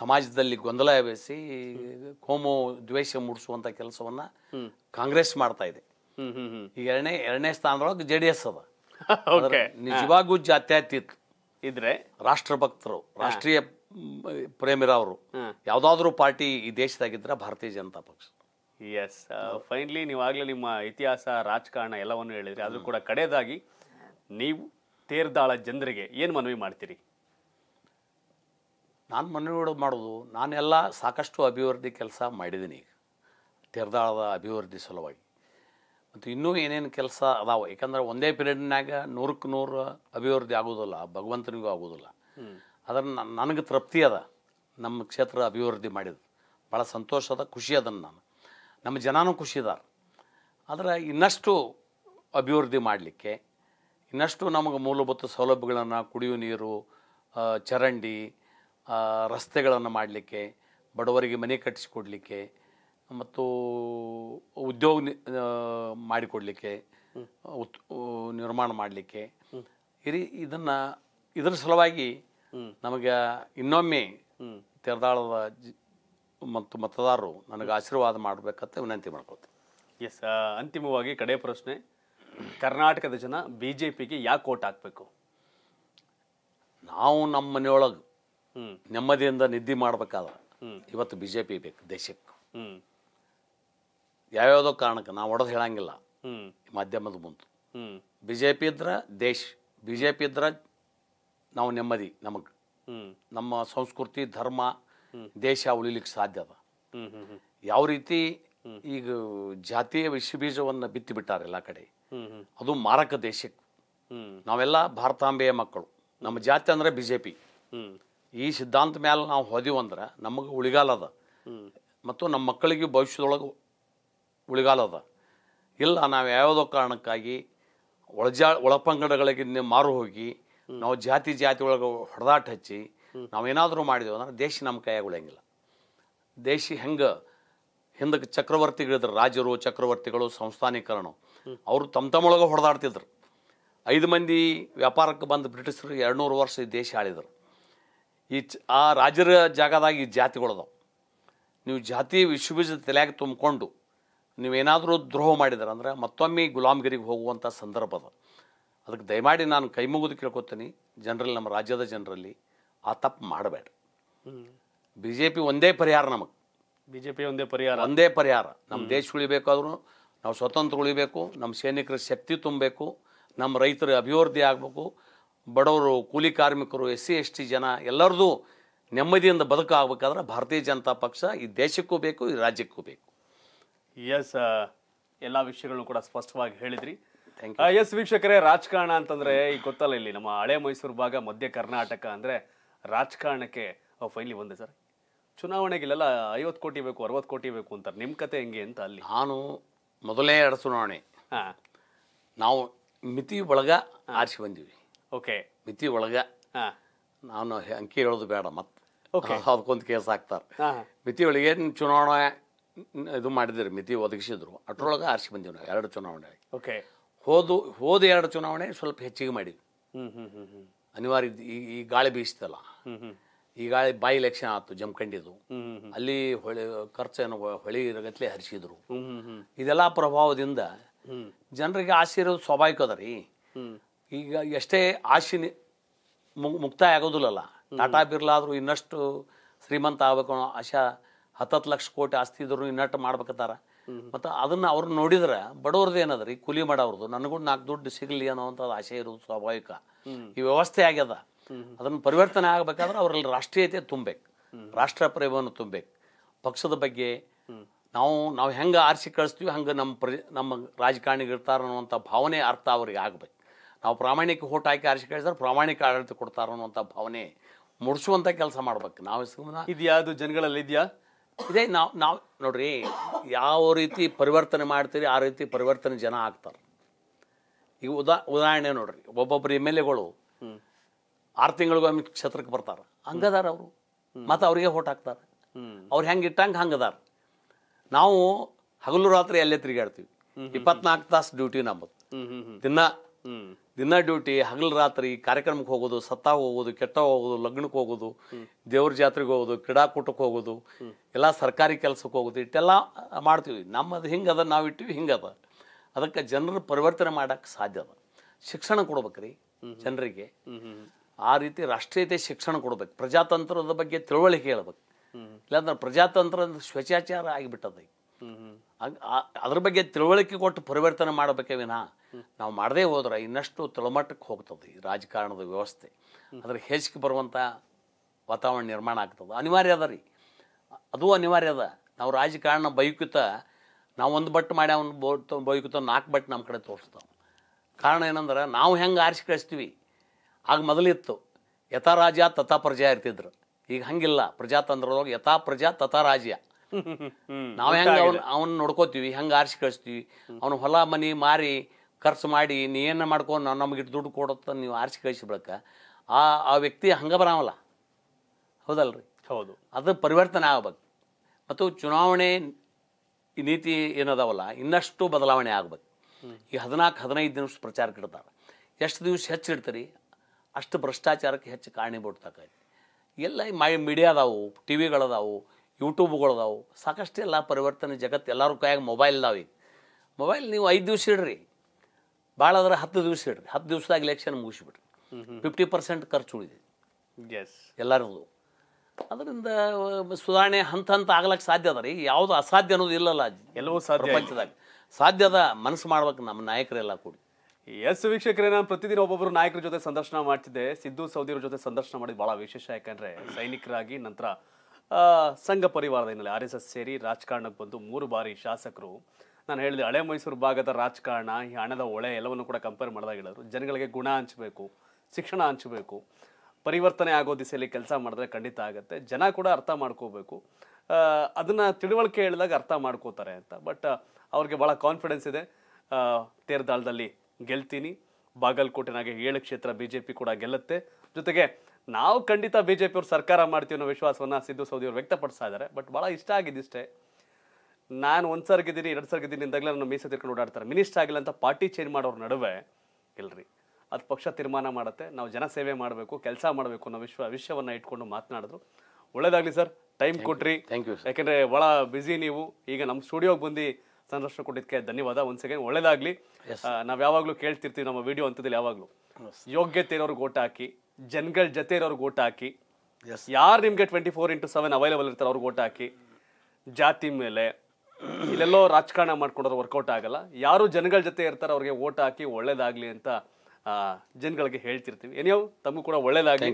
ಸಮಾಜದಲ್ಲಿ ಗೊಂದಲ ಎಬ್ಬಿಸಿ ಕೋಮು ದ್ವೇಷ ಮೂಡಿಸುವಂತ ಕೆಲಸವನ್ನ ಕಾಂಗ್ರೆಸ್ ಮಾಡ್ತಾ ಇದೆ ಈಗ ಎರಡನೇ ಎರಡನೇ ಸ್ಥಾನದೊಳಗೆ ಜೆ ಡಿ ಎಸ್ ಅದ ನಿಜವಾಗೂ ಜಾತ್ಯತೀತ ಇದ್ರೆ ರಾಷ್ಟ್ರಭಕ್ತರು ರಾಷ್ಟ್ರೀಯ ಪ್ರೇಮಿರವರು ಯಾವ್ದಾದ್ರು ಪಾರ್ಟಿ ಈ ದೇಶದಾಗಿದ್ರೆ ಭಾರತೀಯ ಜನತಾ ಪಕ್ಷ ಎಸ್ ಫೈನ್ಲಿ ನೀವಾಗಲೇ ನಿಮ್ಮ ಇತಿಹಾಸ ರಾಜಕಾರಣ ಎಲ್ಲವನ್ನು ಹೇಳಿದ್ರೆ ಅದು ಕೂಡ ಕಡೆಯದಾಗಿ ನೀವು ತೇರ್ದಾಳ ಜನರಿಗೆ ಏನು ಮನವಿ ಮಾಡ್ತೀರಿ ನಾನು ಮನವಿ ಮಾಡೋದು ನಾನೆಲ್ಲ ಸಾಕಷ್ಟು ಅಭಿವೃದ್ಧಿ ಕೆಲಸ ಮಾಡಿದ್ದೀನಿ ಈಗ ತೆರೆದಾಳದ ಅಭಿವೃದ್ಧಿ ಸಲುವಾಗಿ ಮತ್ತು ಇನ್ನೂ ಏನೇನು ಕೆಲಸ ಅದಾವ ಯಾಕಂದ್ರೆ ಒಂದೇ ಪೀರಿಯಡ್ನಾಗ ನೂರಕ್ಕೆ ನೂರು ಅಭಿವೃದ್ಧಿ ಆಗೋದಿಲ್ಲ ಭಗವಂತನಿಗೂ ಆಗೋದಿಲ್ಲ ಅದನ್ನು ನನಗೆ ತೃಪ್ತಿ ಅದ ನಮ್ಮ ಕ್ಷೇತ್ರ ಅಭಿವೃದ್ಧಿ ಮಾಡಿದ ಭಾಳ ಸಂತೋಷ ಅದ ಖುಷಿ ಅದನ್ನು ನಾನು ನಮ್ಮ ಖುಷಿ ಅದಾರ ಆದರೆ ಇನ್ನಷ್ಟು ಅಭಿವೃದ್ಧಿ ಮಾಡಲಿಕ್ಕೆ ಇನ್ನಷ್ಟು ನಮಗೆ ಮೂಲಭೂತ ಸೌಲಭ್ಯಗಳನ್ನು ಕುಡಿಯುವ ನೀರು ಚರಂಡಿ ರಸ್ತೆಗಳನ್ನು ಮಾಡಲಿಕ್ಕೆ ಬಡವರಿಗೆ ಮನೆ ಕಟ್ಟಿಸಿಕೊಡ್ಲಿಕ್ಕೆ ಮತ್ತು ಉದ್ಯೋಗ ಮಾಡಿಕೊಡಲಿಕ್ಕೆ ನಿರ್ಮಾಣ ಮಾಡಲಿಕ್ಕೆ ಇರಿ ಇದನ್ನು ಇದರ ಸಲುವಾಗಿ ನಮಗೆ ಇನ್ನೊಮ್ಮೆ ತೆರದಾಳದ ಮತ್ತು ಮತದಾರರು ನನಗೆ ಆಶೀರ್ವಾದ ಮಾಡಬೇಕಂತ ವಿನಂತಿ ಮಾಡ್ಕೊತೀನಿ ಎಸ್ ಅಂತಿಮವಾಗಿ ಕಡೆ ಪ್ರಶ್ನೆ ಕರ್ನಾಟಕದ ಜನ ಬಿ ಜೆ ಪಿಗೆ ಯಾಕೆ ಓಟ್ ಹಾಕಬೇಕು ನಾವು ನಮ್ಮ ಮನೆಯೊಳಗೆ ನೆಮ್ಮದಿಯಿಂದ ನಿದ್ದೆ ಮಾಡಬೇಕಾದ್ರೆ ಇವತ್ತು ಬಿ ಜೆ ಪಿ ಬೇಕು ದೇಶಕ್ಕೆ ಯಾವ್ಯಾವುದೋ ಕಾರಣಕ್ಕೆ ನಾವು ಒಡೆದು ಹೇಳಂಗಿಲ್ಲ ಮಾಧ್ಯಮದ ಮುಂದೆ ಬಿ ಜೆ ಪಿ ಇದ್ರೆ ದೇಶ ಬಿ ಜೆ ಪಿ ಇದ್ರೆ ನಾವು ನೆಮ್ಮದಿ ನಮಗೆ ನಮ್ಮ ಸಂಸ್ಕೃತಿ ಧರ್ಮ ದೇಶ ಉಳಿಲಿಕ್ಕೆ ಸಾಧ್ಯ ಅದ ಯಾವ ರೀತಿ ಈಗ ಜಾತಿಯ ವಿಷ ಬಿತ್ತಿ ಬಿಟ್ಟಾರೆ ಎಲ್ಲ ಕಡೆ ಅದು ಮಾರಕ ದೇಶಕ್ಕೆ ನಾವೆಲ್ಲ ಭಾರತಾಂಬೆಯ ಮಕ್ಕಳು ನಮ್ಮ ಜಾತಿ ಅಂದ್ರೆ ಬಿ ಜೆ ಪಿ ಈ ಸಿದ್ಧಾಂತ ಮೇಲೆ ನಾವು ಹೋದಿವಂದ್ರೆ ನಮಗೆ ಉಳಿಗಾಲ ಮತ್ತು ನಮ್ಮ ಮಕ್ಕಳಿಗೆ ಭವಿಷ್ಯದೊಳಗೆ ಉಳಿಗಾಲದ ಇಲ್ಲ ನಾವು ಯಾವುದೋ ಕಾರಣಕ್ಕಾಗಿ ಒಳಜಾ ಒಳಪಂಗಡಗಳಿಗೆ ಮಾರು ಹೋಗಿ ನಾವು ಜಾತಿ ಜಾತಿ ಒಳಗೆ ಹೊಡೆದಾಟ ಹಚ್ಚಿ ನಾವೇನಾದರೂ ಮಾಡಿದೆವು ಅಂದ್ರೆ ದೇಶ ನಮ್ಮ ಕೈಯಾಗ ಉಳಿಯಂಗಿಲ್ಲ ದೇಶ ಹೆಂಗೆ ಹಿಂದಕ್ಕೆ ಚಕ್ರವರ್ತಿಗಳಿದ್ರು ರಾಜರು ಚಕ್ರವರ್ತಿಗಳು ಸಂಸ್ಥಾನೀಕರಣ ಅವರು ತಮ್ಮ ತಮ್ಮೊಳಗೆ ಹೊಡೆದಾಡ್ತಿದ್ರು ಐದು ಮಂದಿ ವ್ಯಾಪಾರಕ್ಕೆ ಬಂದು ಬ್ರಿಟಿಷರು ಎರಡುನೂರು ವರ್ಷ ಈ ದೇಶ ಆಳಿದರು ಈ ಚ ಆ ರಾಜರ ಜಾಗದಾಗ ಈ ಜಾತಿಗಳದಾವೆ ನೀವು ಜಾತಿ ವಿಶ್ವಬೀಜ ತಲೆಯಾಗಿ ತುಂಬಿಕೊಂಡು ನೀವೇನಾದರೂ ದ್ರೋಹ ಮಾಡಿದಾರೆ ಅಂದರೆ ಮತ್ತೊಮ್ಮೆ ಗುಲಾಮ್ಗಿರಿಗೆ ಹೋಗುವಂಥ ಸಂದರ್ಭ ಅದು ಅದಕ್ಕೆ ದಯಮಾಡಿ ನಾನು ಕೈ ಮುಗಿದು ಕೇಳ್ಕೊತೀನಿ ಜನರಲ್ಲಿ ನಮ್ಮ ರಾಜ್ಯದ ಜನರಲ್ಲಿ ಆ ತಪ್ಪು ಮಾಡಬೇಡ ಬಿ ಜೆ ಪಿ ಒಂದೇ ಪರಿಹಾರ ನಮಗೆ ಬಿ ಜೆ ಪಿ ಒಂದೇ ಪರಿಹಾರ ಒಂದೇ ಪರಿಹಾರ ನಮ್ಮ ದೇಶ ಉಳಿಬೇಕಾದ್ರೂ ನಾವು ಸ್ವತಂತ್ರ ಉಳಿಬೇಕು ನಮ್ಮ ಸೈನಿಕರ ಶಕ್ತಿ ತುಂಬಬೇಕು ನಮ್ಮ ರೈತರ ಅಭಿವೃದ್ಧಿ ಆಗಬೇಕು ಬಡವರು ಕೂಲಿ ಕಾರ್ಮಿಕರು ಎಸ್ ಸಿ ಎಸ್ ಟಿ ಜನ ಎಲ್ಲರದ್ದು ನೆಮ್ಮದಿಯಿಂದ ಬದುಕಾಗಬೇಕಾದ್ರೆ ಭಾರತೀಯ ಜನತಾ ಪಕ್ಷ ಈ ದೇಶಕ್ಕೂ ಬೇಕು ಈ ರಾಜ್ಯಕ್ಕೂ ಬೇಕು ಎಸ್ uh, ಎಲ್ಲ ವಿಷಯಗಳು ಕೂಡ ಸ್ಪಷ್ಟವಾಗಿ ಹೇಳಿದ್ರಿ ಎಸ್ uh, ವೀಕ್ಷಕರೇ ರಾಜಕಾರಣ ಅಂತಂದ್ರೆ ಈಗ ಗೊತ್ತಲ್ಲ ಇಲ್ಲಿ ನಮ್ಮ ಹಳೆ ಮೈಸೂರು ಭಾಗ ಮಧ್ಯ ಕರ್ನಾಟಕ ಅಂದ್ರೆ ರಾಜಕಾರಣಕ್ಕೆ ಫೈನಲಿ ಬಂದೆ ಸರ್ ಚುನಾವಣೆಗೆಲ್ಲ ಐವತ್ತು ಕೋಟಿ ಬೇಕು ಅರವತ್ತು ಕೋಟಿ ಬೇಕು ಅಂತಾರೆ ನಿಮ್ಮ ಕತೆ ಹೆಂಗೆ ಅಂತ ಅಲ್ಲಿ ನಾನು ಮೊದಲನೇ ಎರಡು ಚುನಾವಣೆ ನಾವು ಮಿತಿ ಒಳಗ ಆರಿಸಿ ಬಂದೀವಿ ಓಕೆ ಮಿತಿ ಒಳಗ ನಾನು ಅಂಕಿ ಹೇಳೋದು ಬೇಡ ಮತ್ತೆ (laughs) ಅದಕ್ಕೊಂದು ಕೇಸ್ ಹಾಕ್ತಾರೆ ಮಿತಿ ಒಳಗೆ ಚುನಾವಣೆ ಇದು ಮಾಡಿದ್ರು ಮಿತಿ ಒದಗಿಸಿದ್ರು ಅಟ್ರೊಳಗೆ ಆರಿಸಿ ಬಂದೀವಿ ನಾವು ಎರಡು ಚುನಾವಣೆ ಓಕೆ ಹೋದು ಹೋದ ಎರಡು ಚುನಾವಣೆ ಸ್ವಲ್ಪ ಹೆಚ್ಚಿಗೆ ಮಾಡಿದ್ವಿ ಅನಿವಾರ್ಯ ಇದ್- ಈ ಈ ಗಾಳಿ ಬೀಸ್ತಲ್ಲ ಈ ಗಾಳಿ ಬೈ ಎಲೆಕ್ಷನ್ ಆಯ್ತು ಜಮ್ಕಂಡಿದ್ದು ಅಲ್ಲಿ ಹೊಳೆ ಖರ್ಚು ಏನೋ ಹೊಳೆ ಇರಗತ್ಲೆ ಹರಿಸಿದ್ರು ಇದೆಲ್ಲ ಪ್ರಭಾವದಿಂದ ಜನರಿಗೆ ಆಸೆ ಇರೋದು ಸ್ವಾಭಾವಿಕ ಅದ ರೀ ಈಗ ಎಷ್ಟೇ ಆಶಿನ ಮುಕ್ತಾಯ ಆಗೋದಿಲ್ಲಲ್ಲ ಟಾಟಾ ಬಿರ್ಲಾ ಇನ್ನಷ್ಟು ಶ್ರೀಮಂತ ಆಗ್ಬೇಕು ಅನ್ನೋ ಆಶಾ ಹತ್ತತ್ತು ಲಕ್ಷ ಕೋಟಿ ಆಸ್ತಿ ಇದ್ರು ಇನ್ನಟ್ಟು ಮಾಡ್ಬೇಕತ್ತಾರ ಮತ್ತು ಅದನ್ನು ಅವ್ರು ನೋಡಿದ್ರೆ ಬಡವ್ರದ್ದು ಏನದ್ರಿ ಕೂಲಿ ಮಾಡೋರ್ದು ನನಗೂ ನಾಲ್ಕು ದುಡ್ಡು ಸಿಗಲಿ ಅಂಥದ್ದು ಆಸೆ ಇರೋದು ಸ್ವಾಭಾವಿಕ ಈ ವ್ಯವಸ್ಥೆ ಆಗ್ಯದ ಅದನ್ನು ಪರಿವರ್ತನೆ ಆಗಬೇಕಾದ್ರೆ ಅವರಲ್ಲಿ ರಾಷ್ಟ್ರೀಯತೆ ತುಂಬಬೇಕು ರಾಷ್ಟ್ರ ಪ್ರೇಮವನ್ನು ತುಂಬಬೇಕು ಪಕ್ಷದ ಬಗ್ಗೆ ನಾವು ನಾವು ಹೆಂಗೆ ಆರಿಸಿ ಕಳಿಸ್ತೀವಿ ಹಂಗೆ ನಮ್ಮ ಪ್ರ ನಮ್ಮ ಅನ್ನುವಂತ ಅನ್ನುವಂಥ ಭಾವನೆ ಅರ್ಥ ಅವ್ರಿಗೆ ಆಗಬೇಕು ನಾವು ಪ್ರಾಮಾಣಿಕ ಓಟ್ ಹಾಕಿ ಆರಿಸಿ ಕಳಿಸಿದ್ರೆ ಪ್ರಾಮಾಣಿಕ ಆಡಳಿತ ಕೊಡ್ತಾರೆ ಅನ್ನುವಂಥ ಭಾವನೆ ಮೂಡಿಸುವಂತ ಕೆಲಸ ಮಾಡ್ಬೇಕು ನಾವು ಸುಮ್ಮನೆ ಇದೆಯಾ ಅದು ಜನಗಳಲ್ಲಿ ಇದೆಯಾ ಇದೇ ನಾವು ನಾವು ನೋಡ್ರಿ ಯಾವ ರೀತಿ ಪರಿವರ್ತನೆ ಮಾಡ್ತೀರಿ ಆ ರೀತಿ ಪರಿವರ್ತನೆ ಜನ ಆಗ್ತಾರೆ ಈಗ ಉದಾ ಉದಾಹರಣೆ ನೋಡ್ರಿ ಒಬ್ಬೊಬ್ಬರು ಎಮ್ ಎಲ್ ಎಗಳು ಆರು ತಿಂಗಳಿಗೊಮ್ಮೆ ಕ್ಷೇತ್ರಕ್ಕೆ ಬರ್ತಾರೆ ಹಂಗದಾರ ಅವರು ಮತ್ತು ಅವರಿಗೆ ಹೋಟ್ ಹಾಕ್ತಾರೆ ಅವ್ರು ಹೆಂಗೆ ಇಟ್ಟಂಗೆ ಹಂಗದಾರ ನಾವು ಹಗಲು ರಾತ್ರಿ ಅಲ್ಲೇ ತಿರುಗಾಡ್ತೀವಿ ಇಪ್ಪತ್ನಾಲ್ಕು ತಾಸು ಡ್ಯೂಟಿ ನಮ್ಮದು ದಿನ ದಿನ ಡ್ಯೂಟಿ ಹಗಲು ರಾತ್ರಿ ಕಾರ್ಯಕ್ರಮಕ್ಕೆ ಹೋಗೋದು ಸತ್ತ ಹೋಗೋದು ಕೆಟ್ಟ ಹೋಗೋದು ಲಗ್ನಕ್ಕೆ ಹೋಗೋದು ದೇವ್ರ ಜಾತ್ರೆಗೆ ಹೋಗೋದು ಕ್ರೀಡಾಕೂಟಕ್ಕೆ ಹೋಗೋದು ಎಲ್ಲ ಸರ್ಕಾರಿ ಕೆಲಸಕ್ಕೆ ಹೋಗೋದು ಇಟ್ಟೆಲ್ಲ ಮಾಡ್ತೀವಿ ನಮ್ಮದು ಹಿಂಗದ ನಾವು ಇಟ್ಟಿವಿ ಹಿಂಗದ ಅದಕ್ಕೆ ಜನರು ಪರಿವರ್ತನೆ ಮಾಡೋಕ್ಕೆ ಸಾಧ್ಯ ಅದ ಶಿಕ್ಷಣ ಕೊಡ್ಬೇಕ್ರಿ ಜನರಿಗೆ ಆ ರೀತಿ ರಾಷ್ಟ್ರೀಯತೆ ಶಿಕ್ಷಣ ಕೊಡ್ಬೇಕು ಪ್ರಜಾತಂತ್ರದ ಬಗ್ಗೆ ತಿಳುವಳಿಕೆ ಹೇಳ್ಬೇಕು ಇಲ್ಲಾಂದ್ರೆ ಪ್ರಜಾತಂತ್ರ ಸ್ವಚ್ಛಾಚಾರ ಆಗಿಬಿಟ್ಟದ ಅದ್ರ ಬಗ್ಗೆ ತಿಳುವಳಿಕೆ ಕೊಟ್ಟು ಪರಿವರ್ತನೆ ಮಾಡಬೇಕೇ ವಿನಾ ನಾವು ಮಾಡದೇ ಹೋದ್ರೆ ಇನ್ನಷ್ಟು ತಳಮಟ್ಟಕ್ಕೆ ಹೋಗ್ತದೆ ಈ ರಾಜಕಾರಣದ ವ್ಯವಸ್ಥೆ ಅದ್ರ ಹೆಚ್ಚಿಗೆ ಬರುವಂಥ ವಾತಾವರಣ ನಿರ್ಮಾಣ ಆಗ್ತದೆ ಅನಿವಾರ್ಯ ಅದ ರೀ ಅದು ಅನಿವಾರ್ಯ ಅದ ನಾವು ರಾಜಕಾರಣ ಬೈಕುತ ನಾವು ಒಂದು ಬಟ್ ಮಾಡಿ ಅವ್ನು ಬೋಟ್ ಬೈಕುತ ನಾಲ್ಕು ಬಟ್ ನಮ್ಮ ಕಡೆ ತೋರಿಸ್ತಾವೆ ಕಾರಣ ಏನಂದ್ರೆ ನಾವು ಹೆಂಗೆ ಆರಿಸಿ ಕಳಿಸ್ತೀವಿ ಆಗ ಮೊದಲಿತ್ತು ಯಥಾ ರಾಜ್ಯ ತಥಾ ಪ್ರಜಾ ಇರ್ತಿದ್ರು ಈಗ ಹಂಗಿಲ್ಲ ಪ್ರಜಾತಂತ್ರದೊಳಗೆ ಯಥಾ ಪ್ರಜಾ ತಥಾ ರಾಜ್ಯ ನಾವು ಹೆಂಗೆ ಅವ್ನು ನೋಡ್ಕೋತೀವಿ ಹೆಂಗೆ ಆರಿಸಿ ಕಳಿಸ್ತೀವಿ ಅವ್ನ ಹೊಲ ಮನೆ ಮಾರಿ ಖರ್ಚು ಮಾಡಿ ನೀನು ಮಾಡ್ಕೊಂಡು ನಾವು ನಮಗೆ ದುಡ್ಡು ಕೊಡುತ್ತ ನೀವು ಆರಿಸಿ ಕಳಿಸಿ ಆ ಆ ವ್ಯಕ್ತಿ ಹಂಗೆ ಹೌದಲ್ಲ ಹೌದಲ್ರಿ ಹೌದು ಅದು ಪರಿವರ್ತನೆ ಆಗ್ಬೇಕು ಮತ್ತು ಚುನಾವಣೆ ನೀತಿ ಏನದಾವಲ್ಲ ಇನ್ನಷ್ಟು ಬದಲಾವಣೆ ಆಗ್ಬೇಕು ಈ ಹದಿನಾಲ್ಕು ಹದಿನೈದು ದಿವಸ ಪ್ರಚಾರಕ್ಕೆ ಇಡ್ತಾರೆ ಎಷ್ಟು ದಿವಸ ಹೆಚ್ಚು ಇಡ್ತೀರಿ ಅಷ್ಟು ಭ್ರಷ್ಟಾಚಾರಕ್ಕೆ ಹೆಚ್ಚು ಕಾರಣೀಭೂತಕ್ಕೈತಿ ಎಲ್ಲ ಮೈ ಅದಾವು ಟಿ ವಿಗಳದಾವು ಯೂಟ್ಯೂಬ್ಗಳದಾವು ಸಾಕಷ್ಟು ಎಲ್ಲ ಪರಿವರ್ತನೆ ಜಗತ್ತು ಎಲ್ಲರೂ ಕೈಯಾಗ ಮೊಬೈಲ್ ಈಗ ಮೊಬೈಲ್ ನೀವು ಐದು ದಿವಸ ಇಡ್ರಿ ಭಾಳ ಅಂದ್ರೆ ಹತ್ತು ದಿವಸ ಇಡ್ರಿ ಹತ್ತು ದಿವಸದಾಗ ಎಲೆಕ್ಷನ್ ಮುಗಿಸ್ಬಿಡ್ರಿ ಫಿಫ್ಟಿ ಪರ್ಸೆಂಟ್ ಖರ್ಚು ಉಳಿದಿದೆ ಎಸ್ ಎಲ್ಲರದು ಅದರಿಂದ ಸುಧಾರಣೆ ಹಂತ ಹಂತ ಆಗ್ಲಕ್ಕೆ ಸಾಧ್ಯ ಅದ ರೀ ಯಾವುದು ಅಸಾಧ್ಯ ಅನ್ನೋದು ಇಲ್ಲಲ್ಲ ಎಲ್ಲವೂ ಪ್ರಪಂಚದಾಗ ಸಾಧ್ಯದ ಮನಸ್ಸು ಮಾಡ್ಬೇಕು ನಮ್ಮ ನಾಯಕರೆಲ್ಲ ಕೂಡಿ ಎಸ್ ವೀಕ್ಷಕರೇ ನಾನು ಪ್ರತಿದಿನ ಒಬ್ಬೊಬ್ಬರು ನಾಯಕರ ಜೊತೆ ಸಂದರ್ಶನ ಮಾಡ್ತಿದ್ದೆ ಸಿದ್ದು ಸೌದಿಯವ್ರ ಜೊತೆ ಸಂದರ್ಶನ ಮಾಡಿದ ಭಾಳ ವಿಶೇಷ ಯಾಕಂದ್ರೆ ಸೈನಿಕರಾಗಿ ನಂತರ ಸಂಘ ಪರಿವಾರದ ಹಿನ್ನೆಲೆ ಆರ್ ಎಸ್ ಎಸ್ ಸೇರಿ ರಾಜಕಾರಣಕ್ಕೆ ಬಂದು ಮೂರು ಬಾರಿ ಶಾಸಕರು ನಾನು ಹೇಳಿದೆ ಹಳೆ ಮೈಸೂರು ಭಾಗದ ರಾಜಕಾರಣ ಈ ಹಣದ ಒಳೆ ಎಲ್ಲವನ್ನು ಕೂಡ ಕಂಪೇರ್ ಮಾಡಿದಾಗ ಹೇಳಿದ್ರು ಜನಗಳಿಗೆ ಗುಣ ಹಂಚಬೇಕು ಶಿಕ್ಷಣ ಹಂಚಬೇಕು ಪರಿವರ್ತನೆ ಆಗೋ ದಿಸೆಯಲ್ಲಿ ಕೆಲಸ ಮಾಡಿದ್ರೆ ಖಂಡಿತ ಆಗುತ್ತೆ ಜನ ಕೂಡ ಅರ್ಥ ಮಾಡ್ಕೋಬೇಕು ಅದನ್ನು ತಿಳುವಳಿಕೆ ಹೇಳಿದಾಗ ಅರ್ಥ ಮಾಡ್ಕೋತಾರೆ ಅಂತ ಬಟ್ ಅವ್ರಿಗೆ ಭಾಳ ಕಾನ್ಫಿಡೆನ್ಸ್ ಇದೆ ತೇರ್ದಾಳದಲ್ಲಿ ಗೆಲ್ತೀನಿ ಬಾಗಲಕೋಟೆನಾಗೆ ಏಳು ಕ್ಷೇತ್ರ ಬಿ ಜೆ ಪಿ ಕೂಡ ಗೆಲ್ಲುತ್ತೆ ಜೊತೆಗೆ ನಾವು ಖಂಡಿತ ಬಿ ಜೆ ಪಿಯವ್ರು ಸರ್ಕಾರ ಮಾಡ್ತೀವಿ ಅನ್ನೋ ವಿಶ್ವಾಸವನ್ನು ಸಿದ್ದು ಸೌದಿಯವರು ವ್ಯಕ್ತಪಡಿಸ್ತಾ ಇದ್ದಾರೆ ಬಟ್ ಭಾಳ ಇಷ್ಟ ಆಗಿದ್ದಿಷ್ಟೇ ನಾನು ಒಂದು ಸಾರಿ ಗೆದ್ದೀನಿ ಎರಡು ಸಾರಿ ಗೆದ್ದೀನಿ ಇಂದಾಗಲೇ ನನ್ನ ಮೀಸೆ ತಿರ್ಕೊಂಡು ಓಡಾಡ್ತಾರೆ ಮಿನಿಸ್ಟರ್ ಆಗಿಲ್ಲ ಅಂತ ಪಾರ್ಟಿ ಚೇಂಜ್ ಮಾಡೋರ ನಡುವೆ ಇಲ್ಲರಿ ಅದು ಪಕ್ಷ ತೀರ್ಮಾನ ಮಾಡುತ್ತೆ ನಾವು ಜನಸೇವೆ ಮಾಡಬೇಕು ಕೆಲಸ ಮಾಡಬೇಕು ಅನ್ನೋ ವಿಶ್ವ ವಿಷಯವನ್ನು ಇಟ್ಕೊಂಡು ಮಾತನಾಡಿದ್ರು ಒಳ್ಳೇದಾಗಲಿ ಸರ್ ಟೈಮ್ ಕೊಟ್ರಿ ಥ್ಯಾಂಕ್ ಯು ಯಾಕೆಂದರೆ ಭಾಳ ಬ್ಯುಸಿ ನೀವು ಈಗ ನಮ್ಮ ಸ್ಟುಡಿಯೋಗೆ ಬಂದು ಸಂದರ್ಶನ ಕೊಟ್ಟಿದ್ದಕ್ಕೆ ಧನ್ಯವಾದ ಒಂದು ಸೆಕೆಂಡ್ ಒಳ್ಳೇದಾಗಲಿ ನಾವು ಯಾವಾಗಲೂ ಕೇಳ್ತಿರ್ತೀವಿ ನಮ್ಮ ವಿಡಿಯೋ ಅಂತದಲ್ಲಿ ಯಾವಾಗಲೂ ಯೋಗ್ಯತೆ ಇರೋರ್ಗೆ ಓಟ್ ಹಾಕಿ ಜನಗಳ ಜೊತೆ ಇರೋರ್ಗೆ ಓಟ್ ಹಾಕಿ ಯಾರು ನಿಮಗೆ twenty four into seven available ಇರ್ತಾರೆ ಅವ್ರಿಗೆ ಓಟ್ ಹಾಕಿ ಜಾತಿ ಮೇಲೆ ಇಲ್ಲೆಲ್ಲೋ ರಾಜಕಾರಣ ಮಾಡ್ಕೊಂಡ್ರೆ ವರ್ಕೌಟ್ ಆಗಲ್ಲ ಯಾರು ಜನಗಳ ಜೊತೆ ಇರ್ತಾರೆ ಅವ್ರಿಗೆ ಓಟ್ ಹಾಕಿ ಒಳ್ಳೇದಾಗ್ಲಿ ಅಂತ ಜನಗಳಿಗೆ ಹೇಳ್ತಿರ್ತೀವಿ ಏನೋ ತಮಗೂ ಕೂಡ ಒಳ್ಳೇದಾಗಲಿ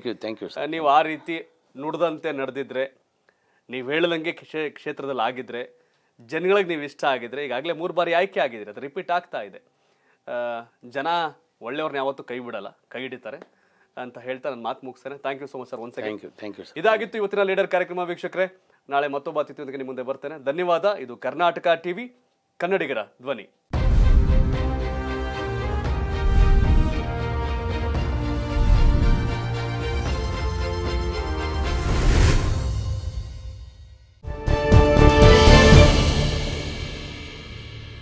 ನೀವು ಆ ರೀತಿ ನುಡ್ದಂತೆ ನಡೆದಿದ್ರೆ ನೀವು ಹೇಳ್ದಂಗೆ ಕ್ಷೇತ್ರದಲ್ಲಿ ಆಗಿದ್ರೆ ಜನಗಳಿಗೆ ನೀವು ಇಷ್ಟ ಆಗಿದ್ರೆ ಈಗಾಗಲೇ ಮೂರು ಬಾರಿ ಆಯ್ಕೆ ಆಗಿದ್ರೆ ಅದು ರಿಪೀಟ್ ಆಗ್ತಾ ಇದೆ ಜನ ಒಳ್ಳೆಯವ್ರನ್ನ ಯಾವತ್ತೂ ಕೈ ಬಿಡಲ್ಲ ಕೈ ಹಿಡಿತಾರೆ ಅಂತ ಹೇಳ್ತಾ ನಾನು ಮಾತು ಮುಗಿಸ್ತೇನೆ thank you so much sir one second ಇದಾಗಿತ್ತು ಇವತ್ತಿನ ಲೀಡರ್ ಕಾರ್ಯಕ್ರಮ ವೀಕ್ಷಕರೇ ನಾಳೆ ಮತ್ತೊಬ್ಬ ಅತಿಥಿಯೊಂದಿಗೆ ನಿಮ್ಮ ಮುಂದೆ ಬರ್ತೇನೆ ಧನ್ಯವಾದ ಇದು ಕರ್ನಾಟಕ ಟಿವಿ ಕನ್ನಡಿಗರ ಧ್ವನಿ